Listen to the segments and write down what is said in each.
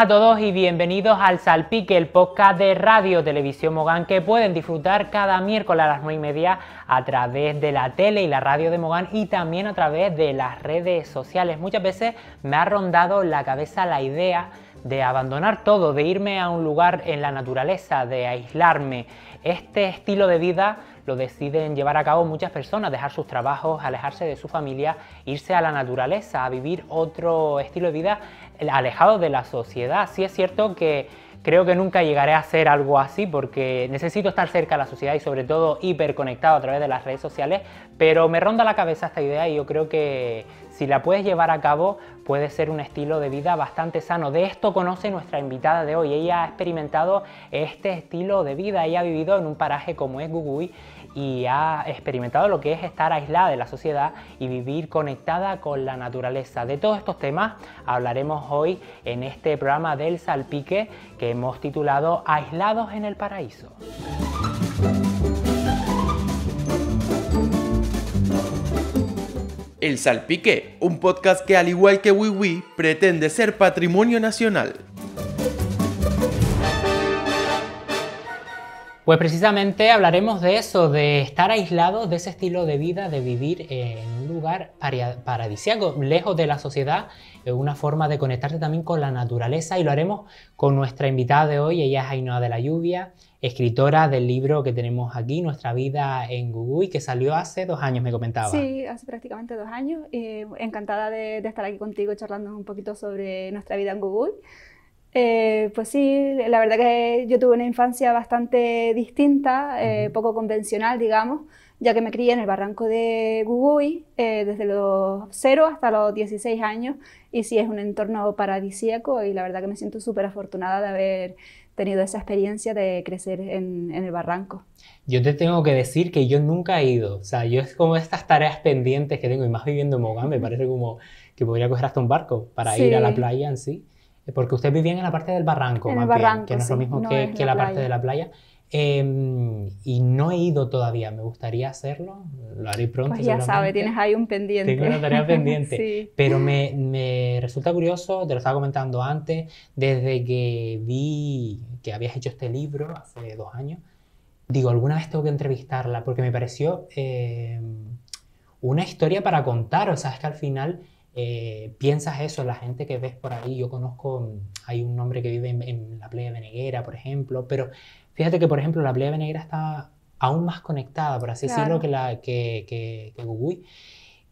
a todos y bienvenidos al Salpique, el podcast de Radio Televisión Mogán que pueden disfrutar cada miércoles a las 9 y media a través de la tele y la radio de Mogán y también a través de las redes sociales. Muchas veces me ha rondado la cabeza la idea de abandonar todo, de irme a un lugar en la naturaleza, de aislarme. Este estilo de vida lo deciden llevar a cabo muchas personas, dejar sus trabajos, alejarse de su familia, irse a la naturaleza, a vivir otro estilo de vida alejado de la sociedad. Sí es cierto que creo que nunca llegaré a hacer algo así porque necesito estar cerca de la sociedad y sobre todo hiperconectado a través de las redes sociales, pero me ronda la cabeza esta idea y yo creo que si la puedes llevar a cabo puede ser un estilo de vida bastante sano. De esto conoce nuestra invitada de hoy. Ella ha experimentado este estilo de vida, ella ha vivido en un paraje como es Gugui y ha experimentado lo que es estar aislada de la sociedad y vivir conectada con la naturaleza. De todos estos temas hablaremos hoy en este programa del Salpique que hemos titulado Aislados en el Paraíso. El Salpique, un podcast que al igual que WiWi pretende ser patrimonio nacional. Pues precisamente hablaremos de eso, de estar aislados de ese estilo de vida, de vivir en un lugar paradisíaco, lejos de la sociedad, eh, una forma de conectarte también con la naturaleza y lo haremos con nuestra invitada de hoy, ella es Ainhoa de la Lluvia, escritora del libro que tenemos aquí, Nuestra vida en Gugui, que salió hace dos años, me comentaba. Sí, hace prácticamente dos años. Eh, encantada de, de, estar aquí contigo charlando un poquito sobre nuestra vida en Gugui. Eh, pues sí, la verdad que yo tuve una infancia bastante distinta, eh, poco convencional, digamos, ya que me crié en el barranco de Gugui eh, desde los 0 hasta los 16 años y sí es un entorno paradisíaco y la verdad que me siento súper afortunada de haber tenido esa experiencia de crecer en, el barranco. Yo te tengo que decir que yo nunca he ido, o sea, yo es como estas tareas pendientes que tengo y más viviendo en Mogán, me parece como que podría coger hasta un barco para ir a la playa en sí. Eh, porque vive bien en la parte del barranco, que no es lo mismo que, la, parte de la playa. Em, y no he ido todavía, me gustaría hacerlo, lo haré pronto. Pues ya sabe, tienes ahí un pendiente. Tengo una tarea pendiente. Pero me, resulta curioso, te lo estaba comentando antes, desde que vi que habías hecho este libro hace dos años, digo, alguna vez tengo que entrevistarla porque me pareció em, una historia para contar, o sea, es que al final eh, piensas eso, la gente que ves por ahí, yo conozco, mm, hay un hombre que vive en, la playa de Neguera, por ejemplo, pero fíjate que, por ejemplo, la playa de Neguera está aún más conectada, por así decirlo, que, la, que, que,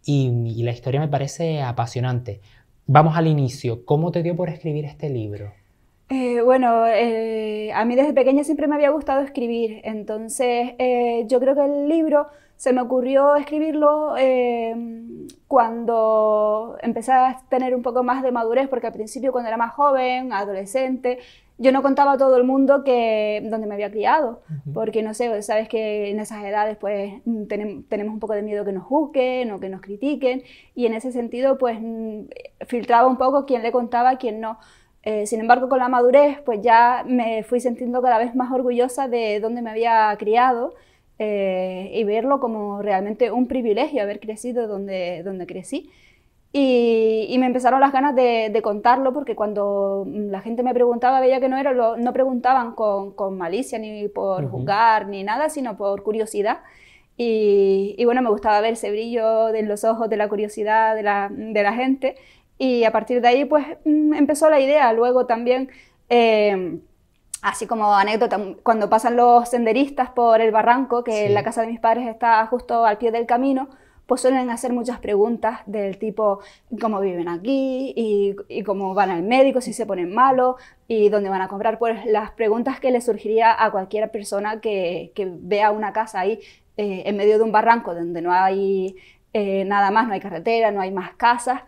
y la historia me parece apasionante. Vamos al inicio. ¿Cómo te dio por escribir este libro? Eh, bueno, eh, a mí desde pequeña siempre me había gustado escribir, entonces eh, yo creo que el libro se me ocurrió escribirlo em, cuando empecé a tener un poco más de madurez, porque al principio cuando era más joven, adolescente, yo no contaba a todo el mundo que donde me había criado, porque no sé, sabes que en esas edades pues mm, tenemos un poco de miedo que nos juzguen o que nos critiquen, y en ese sentido pues mm, filtraba un poco quién le contaba, quién no. Eh, sin embargo, con la madurez, pues ya me fui sintiendo cada vez más orgullosa de donde me había criado eh, y verlo como realmente un privilegio haber crecido donde, crecí. Y, me empezaron las ganas de, contarlo porque cuando la gente me preguntaba, veía que no era, no preguntaban con, malicia ni por jugar ni nada, sino por curiosidad. Y, bueno, me gustaba ver ese brillo en los ojos de la curiosidad de la gente. Y a partir de ahí, pues mm, empezó la idea. Luego también, em, así como anécdota, mm, cuando pasan los senderistas por el barranco, que la casa de mis padres está justo al pie del camino, pues suelen hacer muchas preguntas del tipo cómo viven aquí y, cómo van al médico, si se ponen malos y dónde van a comprar, pues las preguntas que le surgiría a cualquier persona que, vea una casa ahí eh, en medio de un barranco donde no hay eh, nada más, no hay carretera, no hay más casas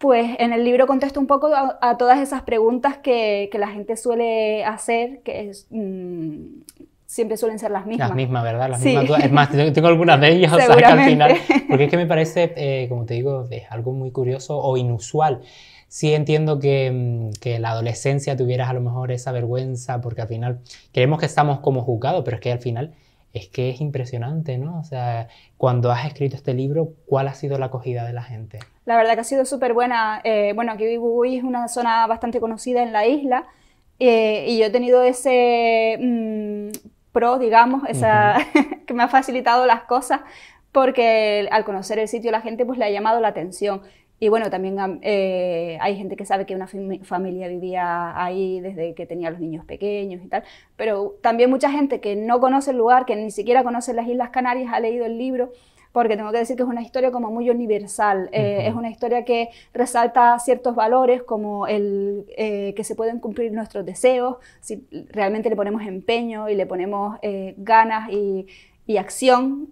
pues en el libro contesto un poco a, todas esas preguntas que, la gente suele hacer, que mm, siempre suelen ser las mismas. Las mismas, ¿verdad? Las Es más, tengo algunas de ellas, o sea, al final, porque es que me parece, eh, como te digo, algo muy curioso o inusual. Sí entiendo que, mm, que la adolescencia tuvieras a lo mejor esa vergüenza, porque al final creemos que estamos como juzgados, pero es que al final es que es impresionante, ¿no? O sea, cuando has escrito este libro, ¿cuál ha sido la acogida de la gente? La verdad que ha sido súper buena. Eh, bueno, aquí Bubuy es una zona bastante conocida en la isla eh, y yo he tenido ese mm, pro, digamos, esa, que me ha facilitado las cosas porque al conocer el sitio la gente pues le ha llamado la atención. Y bueno, también eh, hay gente que sabe que una familia vivía ahí desde que tenía los niños pequeños y tal, pero también mucha gente que no conoce el lugar, que ni siquiera conoce las Islas Canarias, ha leído el libro porque tengo que decir que es una historia como muy universal, eh, es una historia que resalta ciertos valores como el eh, que se pueden cumplir nuestros deseos, si realmente le ponemos empeño y le ponemos eh, ganas y, acción,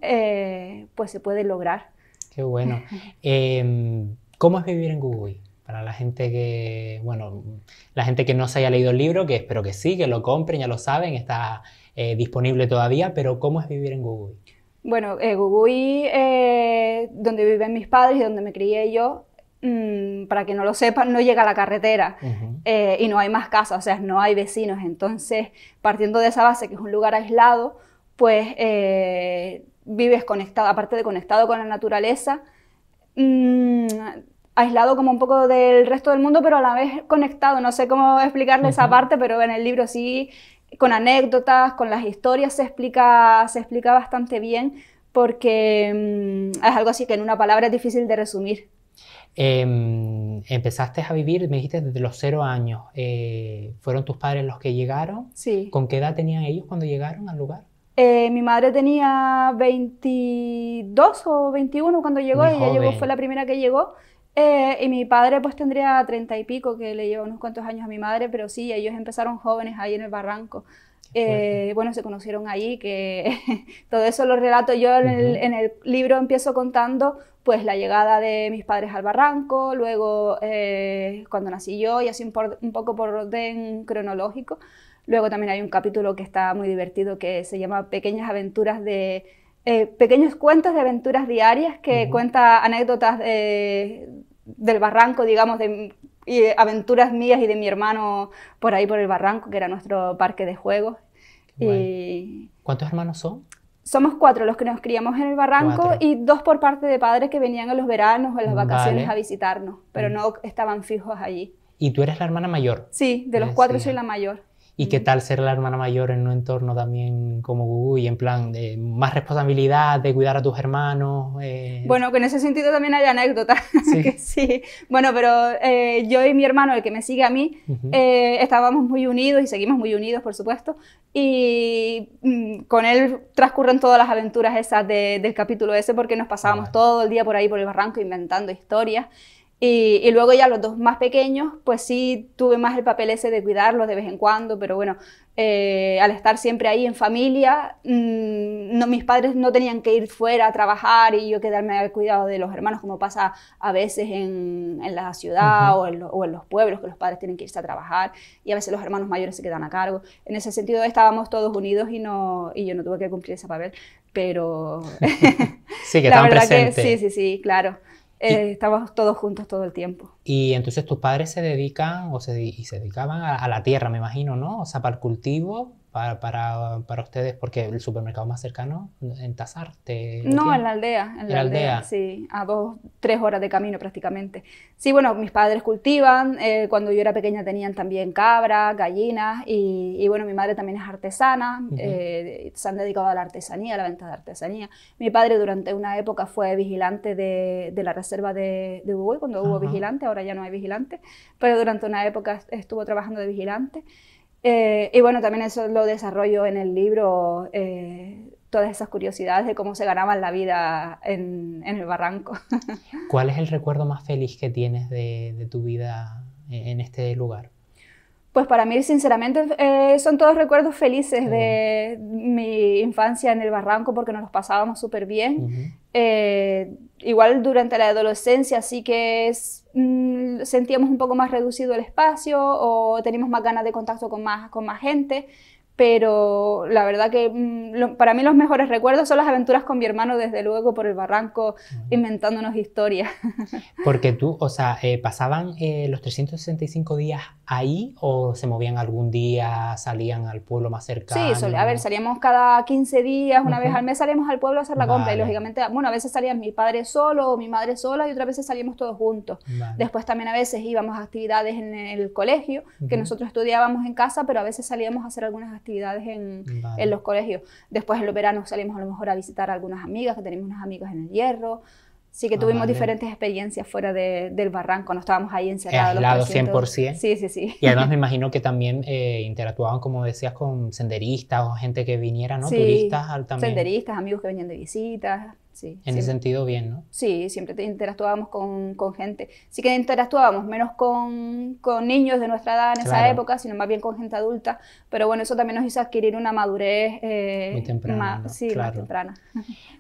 pues se puede lograr. Qué bueno. Em, ¿Cómo es vivir en Google? para la gente que, bueno, la gente que no se haya leído el libro, que espero que sí, que lo compren, ya lo saben, está disponible todavía, pero ¿cómo es vivir en Google? Bueno, eh, eh, donde viven mis padres y donde me crié yo, mm, para que no lo sepan, no llega a la carretera eh, y no hay más casas, o sea, no hay vecinos. Entonces, partiendo de esa base, que es un lugar aislado, pues eh, vives conectado, aparte de conectado con la naturaleza, mm, aislado como un poco del resto del mundo, pero a la vez conectado. No sé cómo explicarle esa parte, pero en el libro sí con anécdotas, con las historias se explica, se explica bastante bien porque mm, es algo así que en una palabra es difícil de resumir. Em, empezaste a vivir, me dijiste, desde los cero años. Eh, ¿Fueron tus padres los que llegaron? Sí. ¿Con qué edad tenían ellos cuando llegaron al lugar? Eh, mi madre tenía 22 o 21 cuando llegó, ella llegó, fue la primera que llegó. Eh, y mi padre pues tendría treinta y pico, que le lleva unos cuantos años a mi madre, pero sí, ellos empezaron jóvenes ahí en el barranco. Eh, bueno, se conocieron ahí, que todo eso lo relato yo en el, libro, empiezo contando pues la llegada de mis padres al barranco, luego eh, cuando nací yo y así un poco por orden cronológico. Luego también hay un capítulo que está muy divertido que se llama Pequeñas aventuras de eh, pequeños cuentos de aventuras diarias que cuenta anécdotas eh, del barranco, digamos, de aventuras mías y de mi hermano por ahí por el barranco, que era nuestro parque de juegos. ¿Cuántos hermanos son? Somos cuatro los que nos criamos en el barranco y dos por parte de padres que venían en los veranos o en las vacaciones a visitarnos, pero mm. no estaban fijos allí. ¿Y tú eres la hermana mayor? Sí, de los eh, cuatro soy la mayor y qué tal ser la hermana mayor en un entorno también como Gugu y en plan de más responsabilidad de cuidar a tus hermanos. Eh. Bueno, que en ese sentido también hay anécdotas. Sí. que sí. Bueno, pero eh, yo y mi hermano, el que me sigue a mí, eh, estábamos muy unidos y seguimos muy unidos, por supuesto, y mm, con él transcurren todas las aventuras esas del capítulo ese porque nos pasábamos todo el día por ahí, por el barranco, inventando historias. Y, luego ya los dos más pequeños, pues sí tuve más el papel ese de cuidarlos de vez en cuando, pero bueno, eh, al estar siempre ahí en familia, mm, no, mis padres no tenían que ir fuera a trabajar y yo quedarme al cuidado de los hermanos, como pasa a veces en, en la ciudad o, en los pueblos, que los padres tienen que irse a trabajar y a veces los hermanos mayores se quedan a cargo. En ese sentido estábamos todos unidos y, no, y yo no tuve que cumplir ese papel, pero... sí, que la verdad sí, sí, sí, claro. Eh, estábamos todos juntos todo el tiempo. Y entonces tus padres se dedican o se, y se dedicaban a, a, la tierra, me imagino, ¿no? O sea, para el cultivo para, para, ustedes? Porque el supermercado más cercano en Tazarte No, en la aldea, en, la aldea? sí, a dos, tres horas de camino prácticamente. Sí, bueno, mis padres cultivan, eh, cuando yo era pequeña tenían también cabras, gallinas y, bueno, mi madre también es artesana, eh, se han dedicado a la artesanía, a la venta de artesanía. Mi padre durante una época fue vigilante de, de la reserva de, de Uruguay, cuando hubo vigilante, ahora ya no hay vigilante, pero durante una época estuvo trabajando de vigilante. Eh, y bueno, también eso lo desarrollo en el libro, eh, todas esas curiosidades de cómo se ganaban la vida en, el barranco. ¿Cuál es el recuerdo más feliz que tienes de tu vida en este lugar? pues para mí sinceramente eh, son todos recuerdos felices de mi infancia en el barranco porque nos los pasábamos súper bien. Eh, igual durante la adolescencia sí que mm, sentíamos un poco más reducido el espacio o teníamos más ganas de contacto con más, con más gente, pero la verdad que mm, para mí los mejores recuerdos son las aventuras con mi hermano, desde luego, por el barranco, inventándonos historias. Porque tú, o sea, eh, ¿pasaban eh, los 365 días ahí o se movían algún día, salían al pueblo más cercano? Sí, a ver, salíamos cada 15 días, una vez al mes salíamos al pueblo a hacer la compra y lógicamente, bueno, a veces salían mi padre solo o mi madre sola y otras veces salíamos todos juntos. Después también a veces íbamos a actividades en el colegio, que nosotros estudiábamos en casa, pero a veces salíamos a hacer algunas actividades en, los colegios. Después en los veranos salimos a lo mejor a visitar algunas amigas, que tenemos unas amigas en el hierro. Sí que ah, tuvimos diferentes experiencias fuera de, del barranco, no estábamos ahí encerrados. Encerrados 100%. Sí, sí, sí. Y además me imagino que también eh, interactuaban, como decías, con senderistas o gente que viniera, ¿no? Turistas también. senderistas, amigos que venían de visitas en ese sentido, bien, ¿no? Sí, siempre interactuábamos con, con gente. Sí que interactuábamos menos con, niños de nuestra edad en esa época, sino más bien con gente adulta. Pero bueno, eso también nos hizo adquirir una madurez eh, muy temprana. Sí, temprana.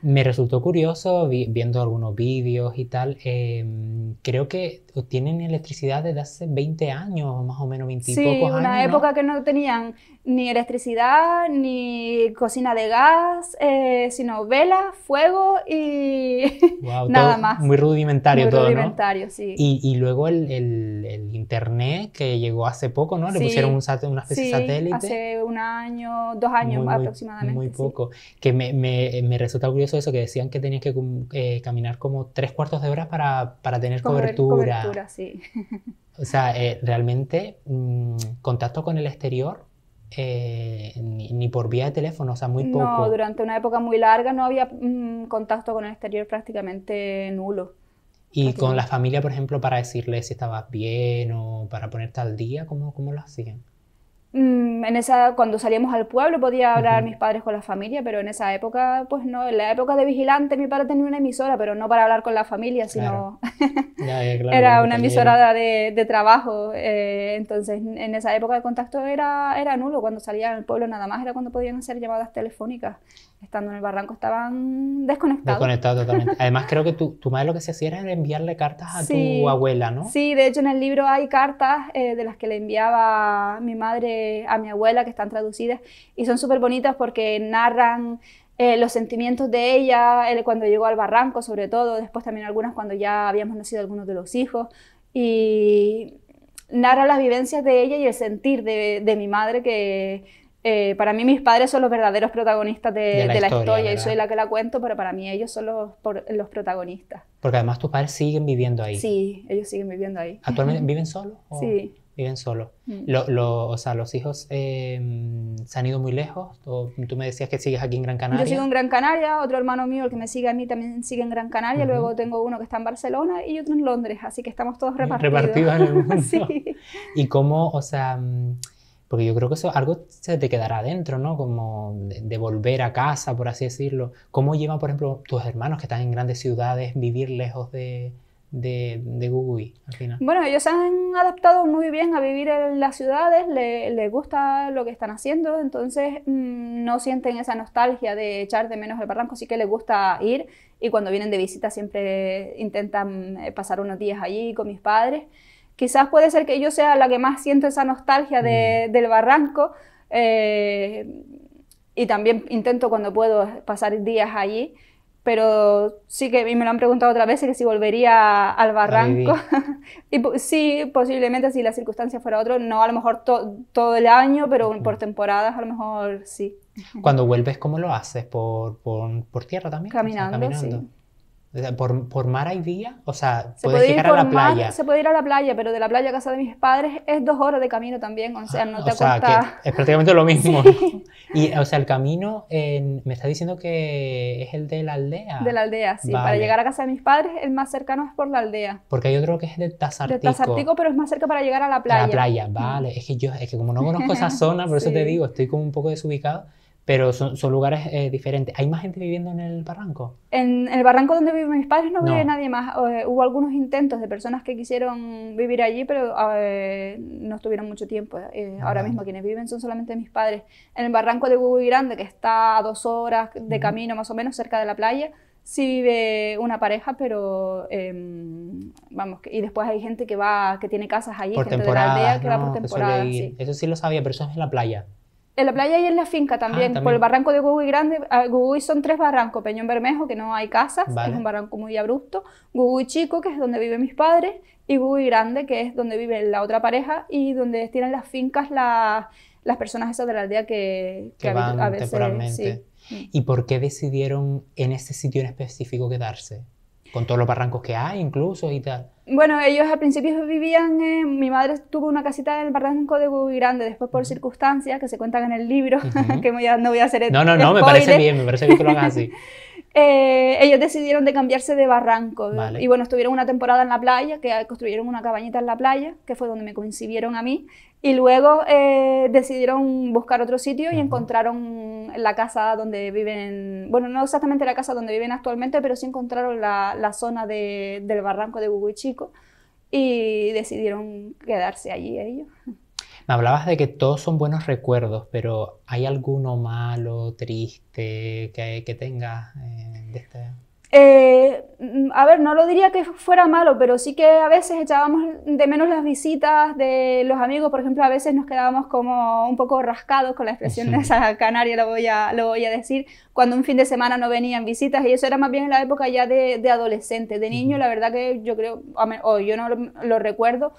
Me resultó curioso, viendo algunos vídeos y tal, em, creo que tienen electricidad desde hace 20 años, más o menos 20 sí, y pocos años. Una época que no tenían ni electricidad, ni cocina de gas, eh, sino velas, fuego y nada más. Muy rudimentario muy todo. Rudimentario, sí. Y, luego el, internet que llegó hace poco, ¿no? Le pusieron un una especie de satélite. Hace un año, dos años aproximadamente. Muy poco. Que me, me, me, resulta curioso eso que decían que tenías que mm, eh, caminar como tres cuartos de hora para, para tener cobertura. O sea, eh, realmente mm, contacto con el exterior eh, ni, por vía de teléfono, o sea, muy poco. No, durante una época muy larga no había mm, contacto con el exterior prácticamente nulo. ¿Y con la familia, por ejemplo, para decirle si estabas bien o para ponerte al día, cómo, cómo lo hacían? Mm, en esa, cuando salíamos al pueblo podía hablar mis padres con la familia, pero en esa época, pues no, en la época de vigilante mi padre tenía una emisora, pero no para hablar con la familia, sino era una emisora de, trabajo. Eh, entonces, en esa época el contacto era, era nulo, cuando salían al pueblo nada más era cuando podían hacer llamadas telefónicas estando en el barranco estaban desconectados. Desconectados totalmente. Además, creo que tu, madre lo que se hacía era enviarle cartas a tu abuela, ¿no? Sí, de hecho en el libro hay cartas eh, de las que le enviaba mi madre a mi abuela, que están traducidas, y son súper bonitas porque narran eh, los sentimientos de ella eh, cuando llegó al barranco, sobre todo, después también algunas cuando ya habíamos nacido algunos de los hijos, y narra las vivencias de ella y el sentir de, de mi madre que eh, para mí mis padres son los verdaderos protagonistas de, la, historia, y soy la que la cuento, pero para mí ellos son los, los, protagonistas. Porque además tus padres siguen viviendo ahí. Sí, ellos siguen viviendo ahí. ¿Actualmente viven solos? Sí. Viven solos. Mm. o sea, ¿los hijos em, se han ido muy lejos? tú me decías que sigues aquí en Gran Canaria. Yo sigo en Gran Canaria, otro hermano mío, el que me sigue a mí, también sigue en Gran Canaria. Luego tengo uno que está en Barcelona y otro en Londres, así que estamos todos mm, repartidos. Repartidos en el mundo. sí. ¿Y cómo, o sea... Mm, porque yo creo que eso, algo se te quedará dentro, ¿no? Como de, volver a casa, por así decirlo. ¿Cómo llevan, por ejemplo, tus hermanos que están en grandes ciudades, vivir lejos de, de, de Gugui, al final? Bueno, ellos se han adaptado muy bien a vivir en las ciudades, les gusta lo que están haciendo, entonces mm, no sienten esa nostalgia de echar de menos el barranco, sí que les gusta ir y cuando vienen de visita siempre intentan eh, pasar unos días allí con mis padres. Quizás puede ser que yo sea la que más siento esa nostalgia de, mm. del barranco eh, y también intento cuando puedo pasar días allí, pero sí que mí me lo han preguntado otra vez, que si volvería al barranco. y sí, posiblemente si la circunstancia fuera otra, no a lo mejor todo el año, pero por temporadas a lo mejor sí. Cuando vuelves, ¿cómo lo haces? ¿Por, por, por tierra también? Caminando, caminando. sí. Por, mar hay vía, o sea, se puede llegar ir a la playa. Se puede ir a la playa, pero de la playa a casa de mis padres es dos horas de camino también, o sea, no ah, te o sea, Es prácticamente lo mismo. Y, o sea, el camino, me está diciendo que es el de la aldea. De la aldea, sí. Para llegar a casa de mis padres, el más cercano es por la aldea. Porque hay otro que es de Tazartico. De Tazartico, pero es más cerca para llegar a la playa. A la playa, vale. Es que yo, es que como no conozco esa zona, por eso te digo, estoy como un poco desubicado pero son, lugares eh, diferentes. ¿Hay más gente viviendo en el barranco? En el barranco donde viven mis padres no, vive nadie más. Eh, hubo algunos intentos de personas que quisieron vivir allí, pero ah, eh, no estuvieron mucho tiempo. ahora mismo quienes viven son solamente mis padres. En el barranco de y Grande, que está a dos horas de camino más o menos cerca de la playa, sí vive una pareja, pero em, vamos, y después hay gente que va, que tiene casas allí, gente de la aldea que va por temporada. sí. eso sí lo sabía, pero eso es en la playa. En la playa y en la finca ah, también, por el barranco de Gugui Grande. Ah, Gugui son tres barrancos, Peñón Bermejo, que no hay casas, es un barranco muy abrupto. Gugui Chico, que es donde viven mis padres, y Gugui Grande, que es donde vive la otra pareja y donde tienen las fincas las, personas esas de la aldea que, que, a Temporalmente. Mm. ¿Y por qué decidieron en ese sitio en específico quedarse? con todos los barrancos que hay incluso y tal. Bueno, ellos al principio vivían, mi madre tuvo una casita en el barranco de Gubi Grande, después por circunstancias que se cuentan en el libro, que no voy a hacer No, no, no, me parece bien, me parece bien que lo hagas así. Eh, ellos decidieron de cambiarse de barranco y bueno, estuvieron una temporada en la playa, que construyeron una cabañita en la playa, que fue donde me concibieron a mí y luego eh, decidieron buscar otro sitio y encontraron la casa donde viven, bueno, no exactamente la casa donde viven actualmente, pero sí encontraron la, la zona del barranco de chico y decidieron quedarse allí ellos. Me hablabas de que todos son buenos recuerdos, pero ¿hay alguno malo, triste que, que tengas eh, de este... Eh, mm, a ver, no lo diría que fuera malo, pero sí que a veces echábamos de menos las visitas de los amigos, por ejemplo, a veces nos quedábamos como un poco rascados con la expresión de esa canaria, lo voy, a, decir, cuando un fin de semana no venían visitas, y eso era más bien en la época ya de, de adolescente, de niño, la verdad que yo creo, o yo no lo recuerdo,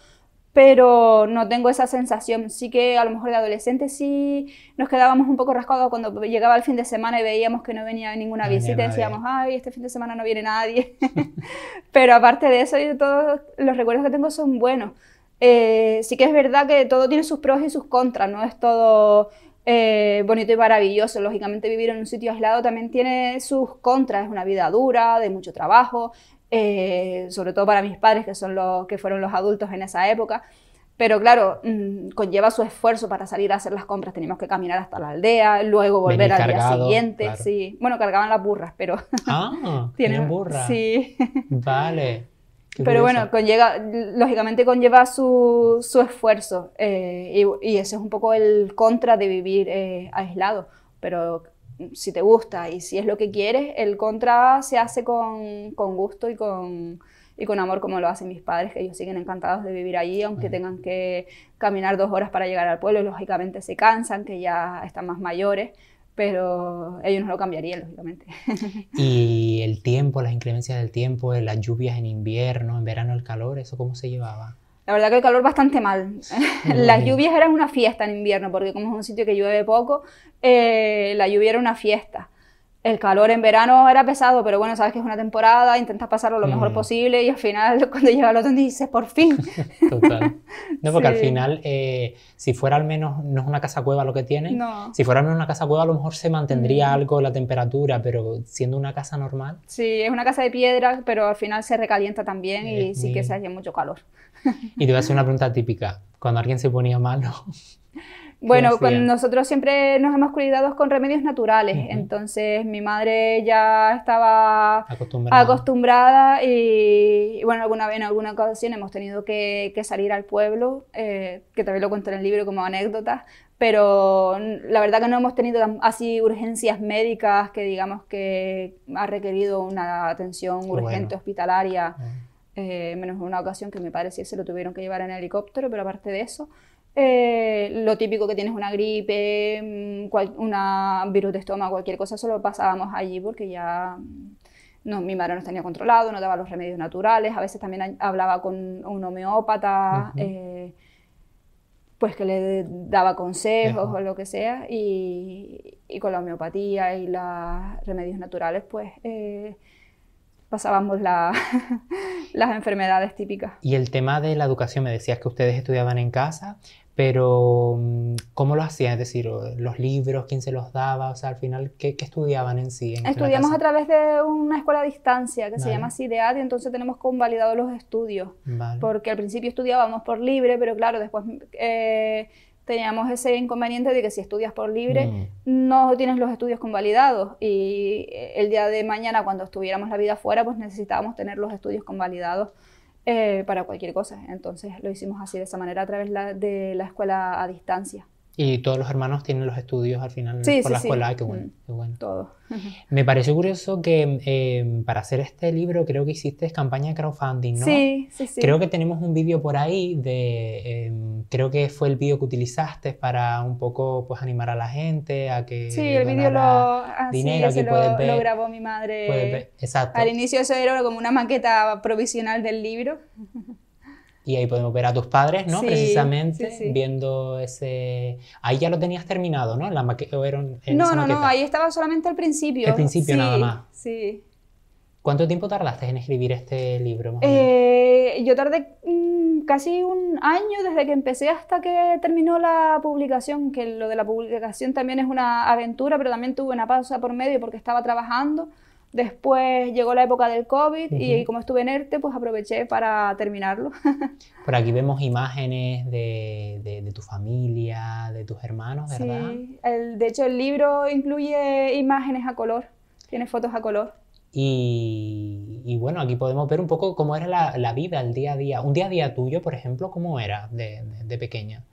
pero no tengo esa sensación. Sí que a lo mejor de adolescente sí nos quedábamos un poco rascados cuando llegaba el fin de semana y veíamos que no venía ninguna visita, y decíamos, ay, este fin de semana no viene nadie. pero aparte de eso, yo todos los recuerdos que tengo son buenos. Eh, sí que es verdad que todo tiene sus pros y sus contras, no es todo eh, bonito y maravilloso. Lógicamente vivir en un sitio aislado también tiene sus contras, es una vida dura, de mucho trabajo, eh, sobre todo para mis padres, que, son los, que fueron los adultos en esa época. Pero claro, mm, conlleva su esfuerzo para salir a hacer las compras. Teníamos que caminar hasta la aldea, luego volver al día siguiente. Sí. Bueno, cargaban las burras, pero. Ah, tienen burras. Sí. Vale. pero bueno, conlleva, lógicamente conlleva su, su esfuerzo. Eh, y, y, ese es un poco el contra de vivir eh, aislado. Pero si te gusta y si es lo que quieres, el contra se hace con, gusto y con, y con amor como lo hacen mis padres, que ellos siguen encantados de vivir allí, aunque tengan que caminar dos horas para llegar al pueblo, y lógicamente se cansan, que ya están más mayores, pero ellos no lo cambiarían, lógicamente. ¿Y el tiempo, las inclemencias del tiempo, las lluvias en invierno, en verano el calor, eso cómo se llevaba? La verdad que el calor bastante mal. Las lluvias eran una fiesta en invierno, porque como es un sitio que llueve poco, eh, la lluvia era una fiesta. El calor en verano era pesado, pero bueno, sabes que es una temporada, intentas pasarlo lo mejor mm. posible y al final cuando llega el otoño dices, por fin. Total. No, porque al final, eh, si fuera al menos, no es una casa cueva lo que tiene, no. si fuera al menos una casa cueva a lo mejor se mantendría mm. algo la temperatura, pero siendo una casa normal. Sí, es una casa de piedra, pero al final se recalienta también y sí que se hace mucho calor. Y te voy a hacer una pregunta típica. Cuando alguien se ponía malo. Bueno, nosotros siempre nos hemos cuidado con remedios naturales, entonces mi madre ya estaba acostumbrada, y, bueno, alguna vez en alguna ocasión hemos tenido que, salir al pueblo, eh, que también lo cuento en el libro como anécdota, pero la verdad que no hemos tenido así urgencias médicas que digamos que ha requerido una atención urgente hospitalaria. Ah. Eh, menos una ocasión que me parecía se lo tuvieron que llevar en helicóptero, pero aparte de eso, eh, lo típico que tienes una gripe, mm, un una virus de estómago, cualquier cosa, solo pasábamos allí porque ya mm, no, mi madre nos tenía controlado, no daba los remedios naturales, a veces también hablaba con un homeópata, eh, pues que le daba consejos o lo que sea, y, con la homeopatía y los remedios naturales, pues pasábamos las enfermedades típicas. Y el tema de la educación, me decías que ustedes estudiaban en casa, pero mm, ¿cómo lo hacían? Es decir, los libros, quién se los daba, o sea, al final, ¿qué, estudiaban en sí? Estudiamos a través de una escuela a distancia que se llama CIDEAT y entonces tenemos convalidados los estudios, porque al principio estudiábamos por libre, pero claro, después eh, teníamos ese inconveniente de que si estudias por libre mm. no tienes los estudios convalidados y eh, el día de mañana cuando estuviéramos la vida fuera pues necesitábamos tener los estudios convalidados eh, para cualquier cosa. Entonces lo hicimos así de esa manera a través de la escuela a distancia. Y todos los hermanos tienen los estudios al final sí, por la escuela. Ah, que mm, qué bueno, Todo. Me pareció curioso que em, para hacer este libro creo que hiciste campaña de crowdfunding, ¿no? Sí, sí, sí. Creo que tenemos un vídeo por ahí de, em, creo que fue el vídeo que utilizaste para un poco pues animar a la gente a que Sí, el vídeo lo, ah, dinero, que lo, grabó mi madre. exacto. Al inicio eso era como una maqueta provisional del libro. Y ahí podemos ver a tus padres, ¿no? Precisamente, viendo ese... Ahí ya lo tenías terminado, ¿no? La no, no, no, ahí estaba solamente al principio. Al principio nada más. Sí. ¿Cuánto tiempo tardaste en escribir este libro? Eh, yo tardé mm, casi un año desde que empecé hasta que terminó la publicación, que lo de la publicación también es una aventura, pero también tuve una pausa por medio porque estaba trabajando. Después llegó la época del COVID y como estuve en ERTE, pues aproveché para terminarlo. Por aquí vemos imágenes de, de, tu familia, de tus hermanos, ¿verdad? Sí, de hecho el libro incluye imágenes a color, tiene fotos a color. Y, bueno, aquí podemos ver un poco cómo era la, vida, el día a día. Un día a día tuyo, por ejemplo, ¿cómo era de pequeña?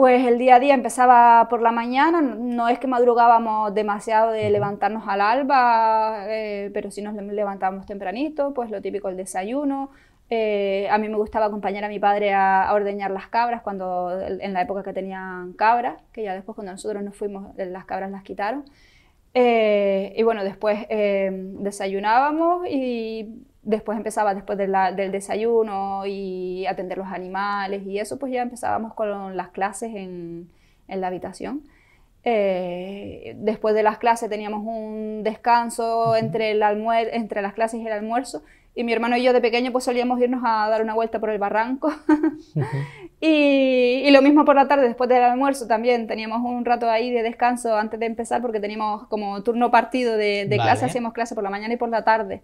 pues el día a día empezaba por la mañana, no es que madrugábamos demasiado de levantarnos al alba, eh, pero sí nos levantábamos tempranito, pues lo típico el desayuno. Eh, a mí me gustaba acompañar a mi padre a, ordeñar las cabras cuando en la época que tenían cabras, que ya después cuando nosotros nos fuimos eh, las cabras las quitaron. y bueno, después desayunábamos y después empezaba después del desayuno y atender los animales y eso, pues ya empezábamos con las clases en, la habitación. Eh, después de las clases teníamos un descanso entre, el almuer entre las clases y el almuerzo. Y mi hermano y yo de pequeño pues solíamos irnos a dar una vuelta por el barranco. y, lo mismo por la tarde, después del almuerzo también. Teníamos un rato ahí de descanso antes de empezar porque teníamos como turno partido de, clase, hacíamos clase por la mañana y por la tarde.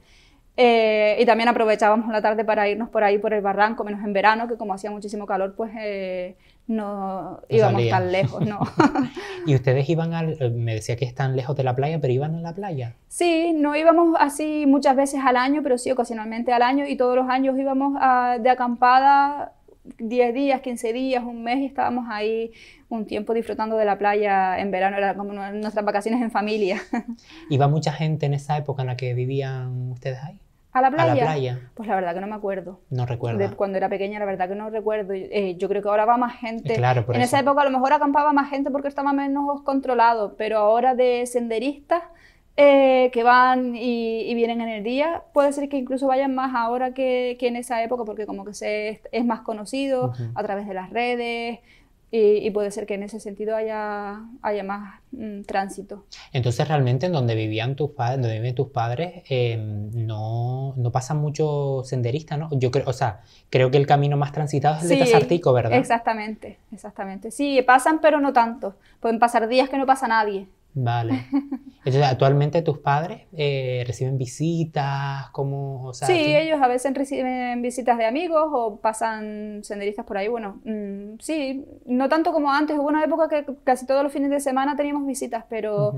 Eh, y también aprovechábamos la tarde para irnos por ahí por el barranco, menos en verano, que como hacía muchísimo calor, pues eh, no íbamos tan lejos, ¿no? ¿Y ustedes iban al, eh, me decía que están lejos de la playa, pero iban a la playa? Sí, no íbamos así muchas veces al año, pero sí ocasionalmente al año, y todos los años íbamos ah, de acampada 10 días, 15 días, un mes, y estábamos ahí un tiempo disfrutando de la playa en verano, era como nuestras vacaciones en familia. ¿Iba mucha gente en esa época en la que vivían ustedes ahí? ¿A la playa? Pues la verdad que no me acuerdo. No recuerdo. cuando era pequeña, la verdad que no recuerdo. Eh, yo creo que ahora va más gente. Claro, en esa época a lo mejor acampaba más gente porque estaba menos controlado, pero ahora de senderistas eh, que van y, vienen en el día, puede ser que incluso vayan más ahora que, en esa época porque como que se, es más conocido a través de las redes. Y, puede ser que en ese sentido haya, haya más mm, tránsito. Entonces realmente en donde vivían tus padres, donde viven tus padres, em, no, pasan muchos senderistas, ¿no? Yo creo, o sea, creo que el camino más transitado es el de Casartico, ¿verdad? Exactamente, exactamente. Sí, pasan, pero no tanto. Pueden pasar días que no pasa nadie. Vale. Entonces, actualmente tus padres eh, reciben visitas, como, o sí, ellos a veces reciben visitas de amigos o pasan senderistas por ahí. Bueno, mm, sí, no tanto como antes. Hubo una época que casi todos los fines de semana teníamos visitas, pero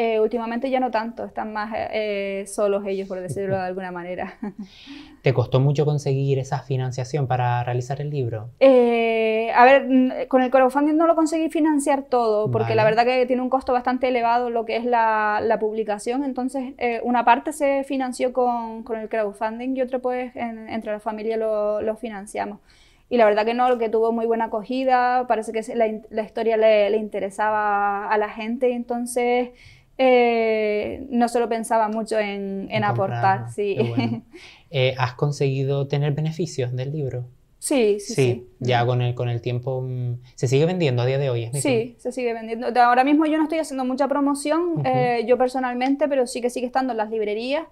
eh, últimamente ya no tanto, están más eh, eh, solos ellos, por decirlo de alguna manera. ¿Te costó mucho conseguir esa financiación para realizar el libro? a ver, con el crowdfunding no lo conseguí financiar todo, porque la verdad que tiene un costo bastante elevado lo que es la, publicación, entonces una parte se financió con, el crowdfunding y otra pues entre la familia lo, financiamos y la verdad que no, que tuvo muy buena acogida, parece que la, historia le, interesaba a la gente, entonces eh, no solo pensaba mucho en, aportar. Eh, ¿Has conseguido tener beneficios del libro? Sí, sí, sí, Ya con el, con el tiempo. Mm, ¿Se sigue vendiendo a día de hoy? Es sí, se sigue vendiendo. Ahora mismo yo no estoy haciendo mucha promoción, eh, yo personalmente, pero sí que sigue estando en las librerías.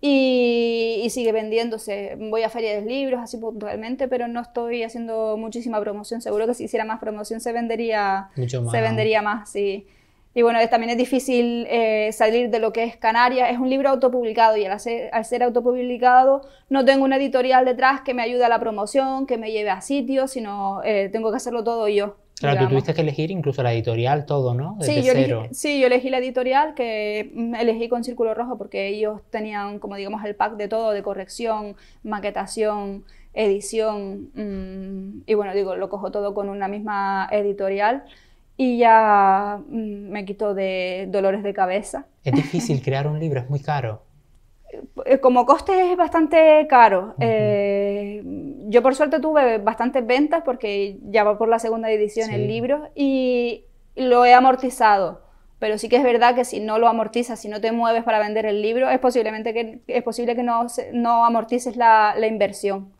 Y, sigue vendiéndose. Voy a ferias de libros, así puntualmente, pero no estoy haciendo muchísima promoción. Seguro que si hiciera más promoción se vendería, Se vendería más, sí. Y bueno, también es difícil eh, salir de lo que es Canarias. Es un libro autopublicado y al, ser autopublicado no tengo una editorial detrás que me ayude a la promoción, que me lleve a sitios, sino eh, tengo que hacerlo todo yo. Claro, tú tuviste que elegir incluso la editorial, todo, ¿no? sí yo, Elegí, sí, yo elegí la editorial que mm, elegí con Círculo Rojo porque ellos tenían, como digamos, el pack de todo, de corrección, maquetación, edición. Mm, y bueno, digo, lo cojo todo con una misma editorial y ya mm, me quitó de dolores de cabeza. Es difícil crear un libro, es muy caro. Eh, eh, como coste es bastante caro. Eh, yo por suerte tuve bastantes ventas porque ya va por la segunda edición el libro y lo he amortizado. Pero sí que es verdad que si no lo amortizas, si no te mueves para vender el libro, es, posiblemente que, es posible que no, no amortices la inversión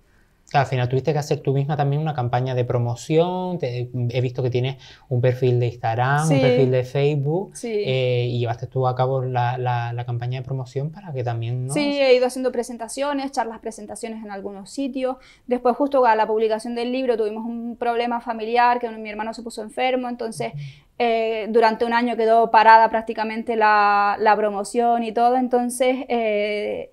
al final tuviste que hacer tú misma también una campaña de promoción. he visto que tienes un perfil de Instagram, un perfil de Facebook. Eh, y llevaste tú a cabo la, campaña de promoción para que también. ¿no? Sí, he ido haciendo presentaciones, charlas, presentaciones en algunos sitios. Después, justo a la publicación del libro, tuvimos un problema familiar que mi hermano se puso enfermo. Entonces, eh, durante un año quedó parada prácticamente la, la promoción y todo. Entonces. Eh,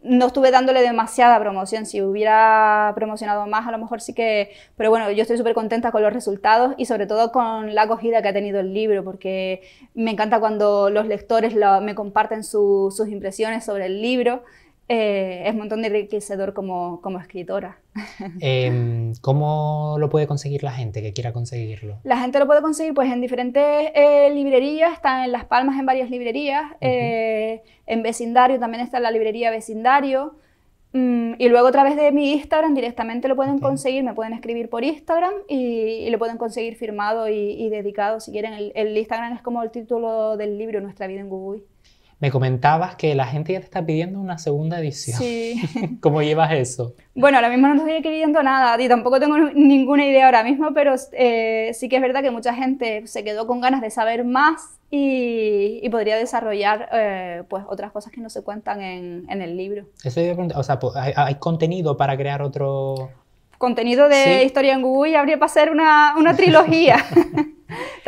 no estuve dándole demasiada promoción, si hubiera promocionado más a lo mejor sí que, pero bueno, yo estoy súper contenta con los resultados y sobre todo con la acogida que ha tenido el libro, porque me encanta cuando los lectores me comparten sus impresiones sobre el libro eh, es un montón de enriquecedor como, como escritora. Em, ¿Cómo lo puede conseguir la gente que quiera conseguirlo? La gente lo puede conseguir pues en diferentes eh, librerías, están en Las Palmas en varias librerías, eh, en Vecindario también está la librería Vecindario, mm, y luego a través de mi Instagram directamente lo pueden conseguir, me pueden escribir por Instagram y, lo pueden conseguir firmado y, dedicado si quieren. El, Instagram es como el título del libro, Nuestra vida en Google. Me comentabas que la gente ya te está pidiendo una segunda edición. Sí. ¿Cómo llevas eso? Bueno, ahora mismo no estoy pidiendo nada y tampoco tengo ninguna idea ahora mismo, pero eh, sí que es verdad que mucha gente se quedó con ganas de saber más y, podría desarrollar eh, pues otras cosas que no se cuentan en, el libro. Eso o sea, pues, ¿hay, contenido para crear otro...? Contenido de historia en Google y habría para hacer una, una trilogía.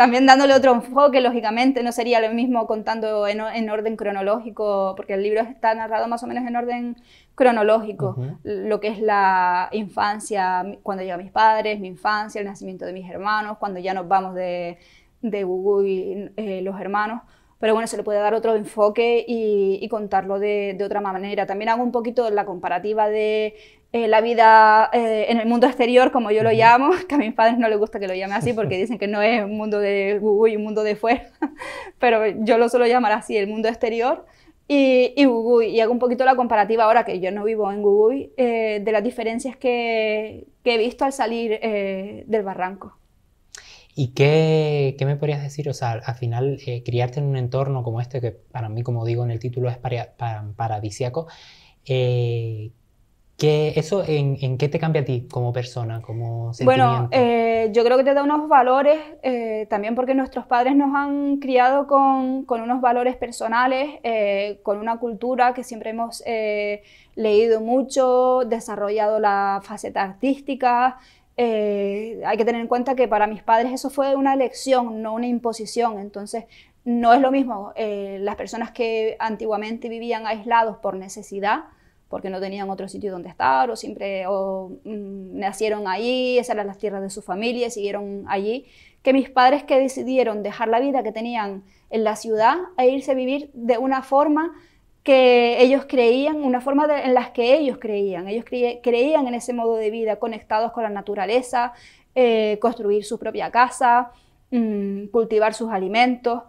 también dándole otro enfoque, lógicamente, no sería lo mismo contando en, orden cronológico, porque el libro está narrado más o menos en orden cronológico, lo que es la infancia, cuando llegan mis padres, mi infancia, el nacimiento de mis hermanos, cuando ya nos vamos de, de Gugu y eh, los hermanos, pero bueno, se le puede dar otro enfoque y, contarlo de, de, otra manera. También hago un poquito la comparativa de eh, la vida eh, en el mundo exterior, como yo lo llamo, que a mis padres no les gusta que lo llame así porque dicen que no es un mundo de Google y un mundo de fuera, pero yo lo suelo llamar así, el mundo exterior y, y Google. Y hago un poquito la comparativa ahora que yo no vivo en Google, eh, de las diferencias que, he visto al salir del barranco. ¿Y qué, me podrías decir? O sea, al final, criarte en un entorno como este, que para mí, como digo en el título, es paradisiaco, ¿Eso en, qué te cambia a ti como persona, como sentimiento? Bueno, eh, yo creo que te da unos valores, eh, también porque nuestros padres nos han criado con, con unos valores personales, eh, con una cultura que siempre hemos leído mucho, desarrollado la faceta artística. hay que tener en cuenta que para mis padres eso fue una elección, no una imposición. Entonces, no es lo mismo las personas que antiguamente vivían aislados por necesidad, porque no tenían otro sitio donde estar o siempre mm, nacieron ahí, esas eran las tierras de su familia, y siguieron allí, que mis padres que decidieron dejar la vida que tenían en la ciudad e irse a vivir de una forma que ellos creían, una forma en la que ellos creían, ellos creían en ese modo de vida, conectados con la naturaleza, eh, construir su propia casa, mm, cultivar sus alimentos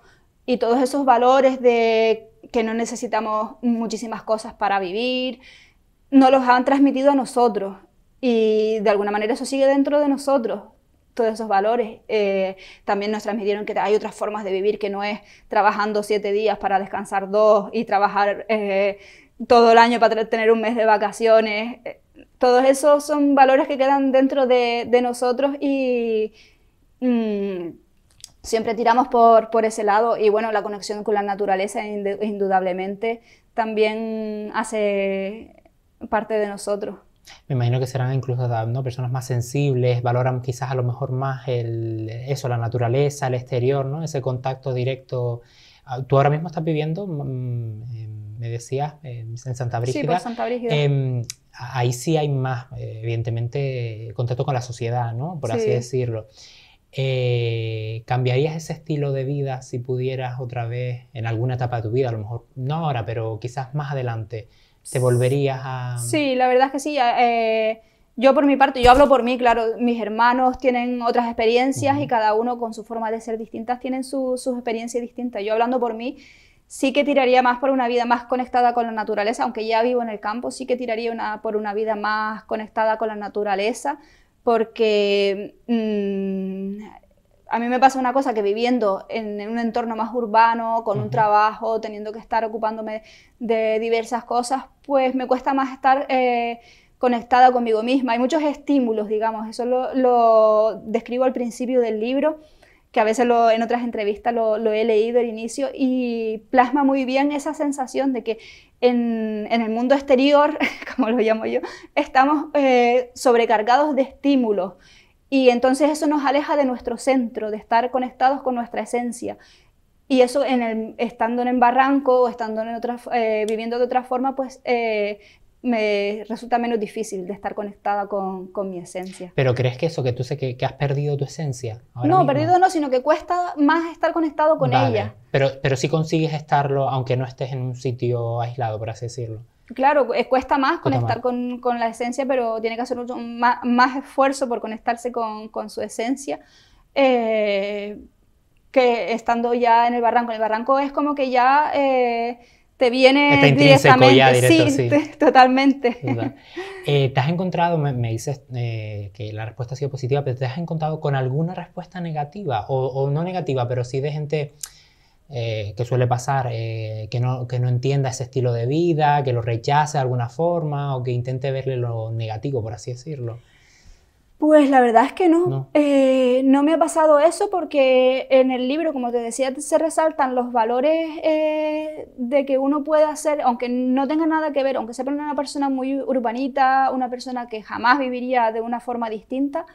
y todos esos valores de que no necesitamos muchísimas cosas para vivir, no los han transmitido a nosotros y de alguna manera eso sigue dentro de nosotros, todos esos valores. Eh, también nos transmitieron que hay otras formas de vivir que no es trabajando siete días para descansar dos y trabajar eh, todo el año para tener un mes de vacaciones. todos esos son valores que quedan dentro de, nosotros y... Mm, siempre tiramos por, por ese lado y bueno, la conexión con la naturaleza indudablemente también hace parte de nosotros. Me imagino que serán incluso personas más sensibles, valoran quizás a lo mejor más el, eso, la naturaleza, el exterior, ¿no? ese contacto directo. Ah, tú ahora mismo estás viviendo, mm, em, me decías, em, en Santa Brígida. Sí, Santa em, ahí sí hay más, eh, evidentemente, contacto con la sociedad, ¿no? por así decirlo. Eh, ¿cambiarías ese estilo de vida si pudieras otra vez en alguna etapa de tu vida? A lo mejor no ahora, pero quizás más adelante. ¿Te volverías a...? Sí, la verdad es que sí. Eh, yo por mi parte, yo hablo por mí, claro, mis hermanos tienen otras experiencias y cada uno con su forma de ser distintas tienen sus experiencias distintas. Yo hablando por mí, sí que tiraría más por una vida más conectada con la naturaleza, aunque ya vivo en el campo, sí que tiraría por una vida más conectada con la naturaleza, porque mm, a mí me pasa una cosa que viviendo en, un entorno más urbano, con un trabajo, teniendo que estar ocupándome de diversas cosas, pues me cuesta más estar eh, conectada conmigo misma. Hay muchos estímulos, digamos, eso lo describo al principio del libro que a veces en otras entrevistas lo, he leído al inicio, y plasma muy bien esa sensación de que en, el mundo exterior, como lo llamo yo, estamos eh, sobrecargados de estímulos. Y entonces eso nos aleja de nuestro centro, de estar conectados con nuestra esencia. Y eso en el, estando en el barranco o estando en otra, eh, viviendo de otra forma, pues eh, me resulta menos difícil de estar conectada con, mi esencia. ¿Pero crees que eso, que tú sé que, has perdido tu esencia? no, perdido no, sino que cuesta más estar conectado con ella. Pero, pero sí consigues estarlo, aunque no estés en un sitio aislado, por así decirlo. Claro, eh, cuesta más conectar Con, la esencia, pero tiene que hacer mucho más, esfuerzo por conectarse con, su esencia. Eh, que estando ya en el barranco. En el barranco es como que ya... Eh, te viene directamente. sí, totalmente. Eh, ¿Te has encontrado, me, dices eh, que la respuesta ha sido positiva, pero te has encontrado con alguna respuesta negativa o, no negativa, pero sí de gente eh, que suele pasar, que, no, que no entienda ese estilo de vida, que lo rechace de alguna forma o que intente verle lo negativo, por así decirlo? Pues la verdad es que no. Eh, no. me ha pasado eso porque en el libro, como te decía, se resaltan los valores eh, de que uno puede hacer, aunque no tenga nada que ver, aunque sea una persona muy urbanita, una persona que jamás viviría de una forma distinta,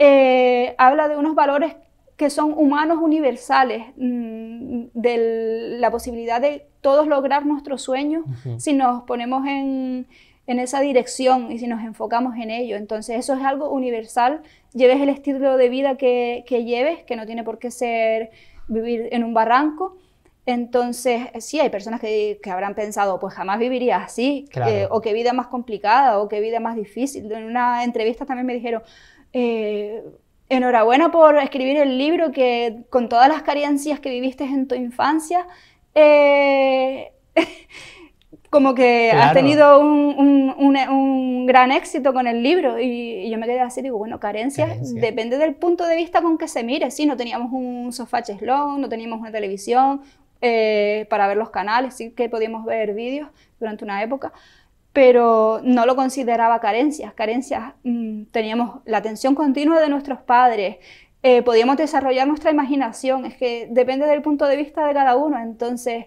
eh, habla de unos valores que son humanos universales, mm, de la posibilidad de todos lograr nuestros sueños si nos ponemos en, en esa dirección y si nos enfocamos en ello. Entonces eso es algo universal, lleves el estilo de vida que, lleves, que no tiene por qué ser vivir en un barranco. Entonces, eh, sí, hay personas que, habrán pensado, pues jamás viviría así, eh, o qué vida más complicada, o qué vida más difícil. En una entrevista también me dijeron, eh, enhorabuena por escribir el libro que con todas las carencias que viviste en tu infancia, como que ha has tenido un, gran éxito con el libro. Y, yo me quedé así, digo, bueno, carencias depende del punto de vista con que se mire. Sí, no teníamos un sofá cheslón, no teníamos una televisión eh, para ver los canales, sí que podíamos ver vídeos durante una época, pero no lo consideraba carencias. Carencias, mm, teníamos la atención continua de nuestros padres, eh, podíamos desarrollar nuestra imaginación, es que depende del punto de vista de cada uno. Entonces,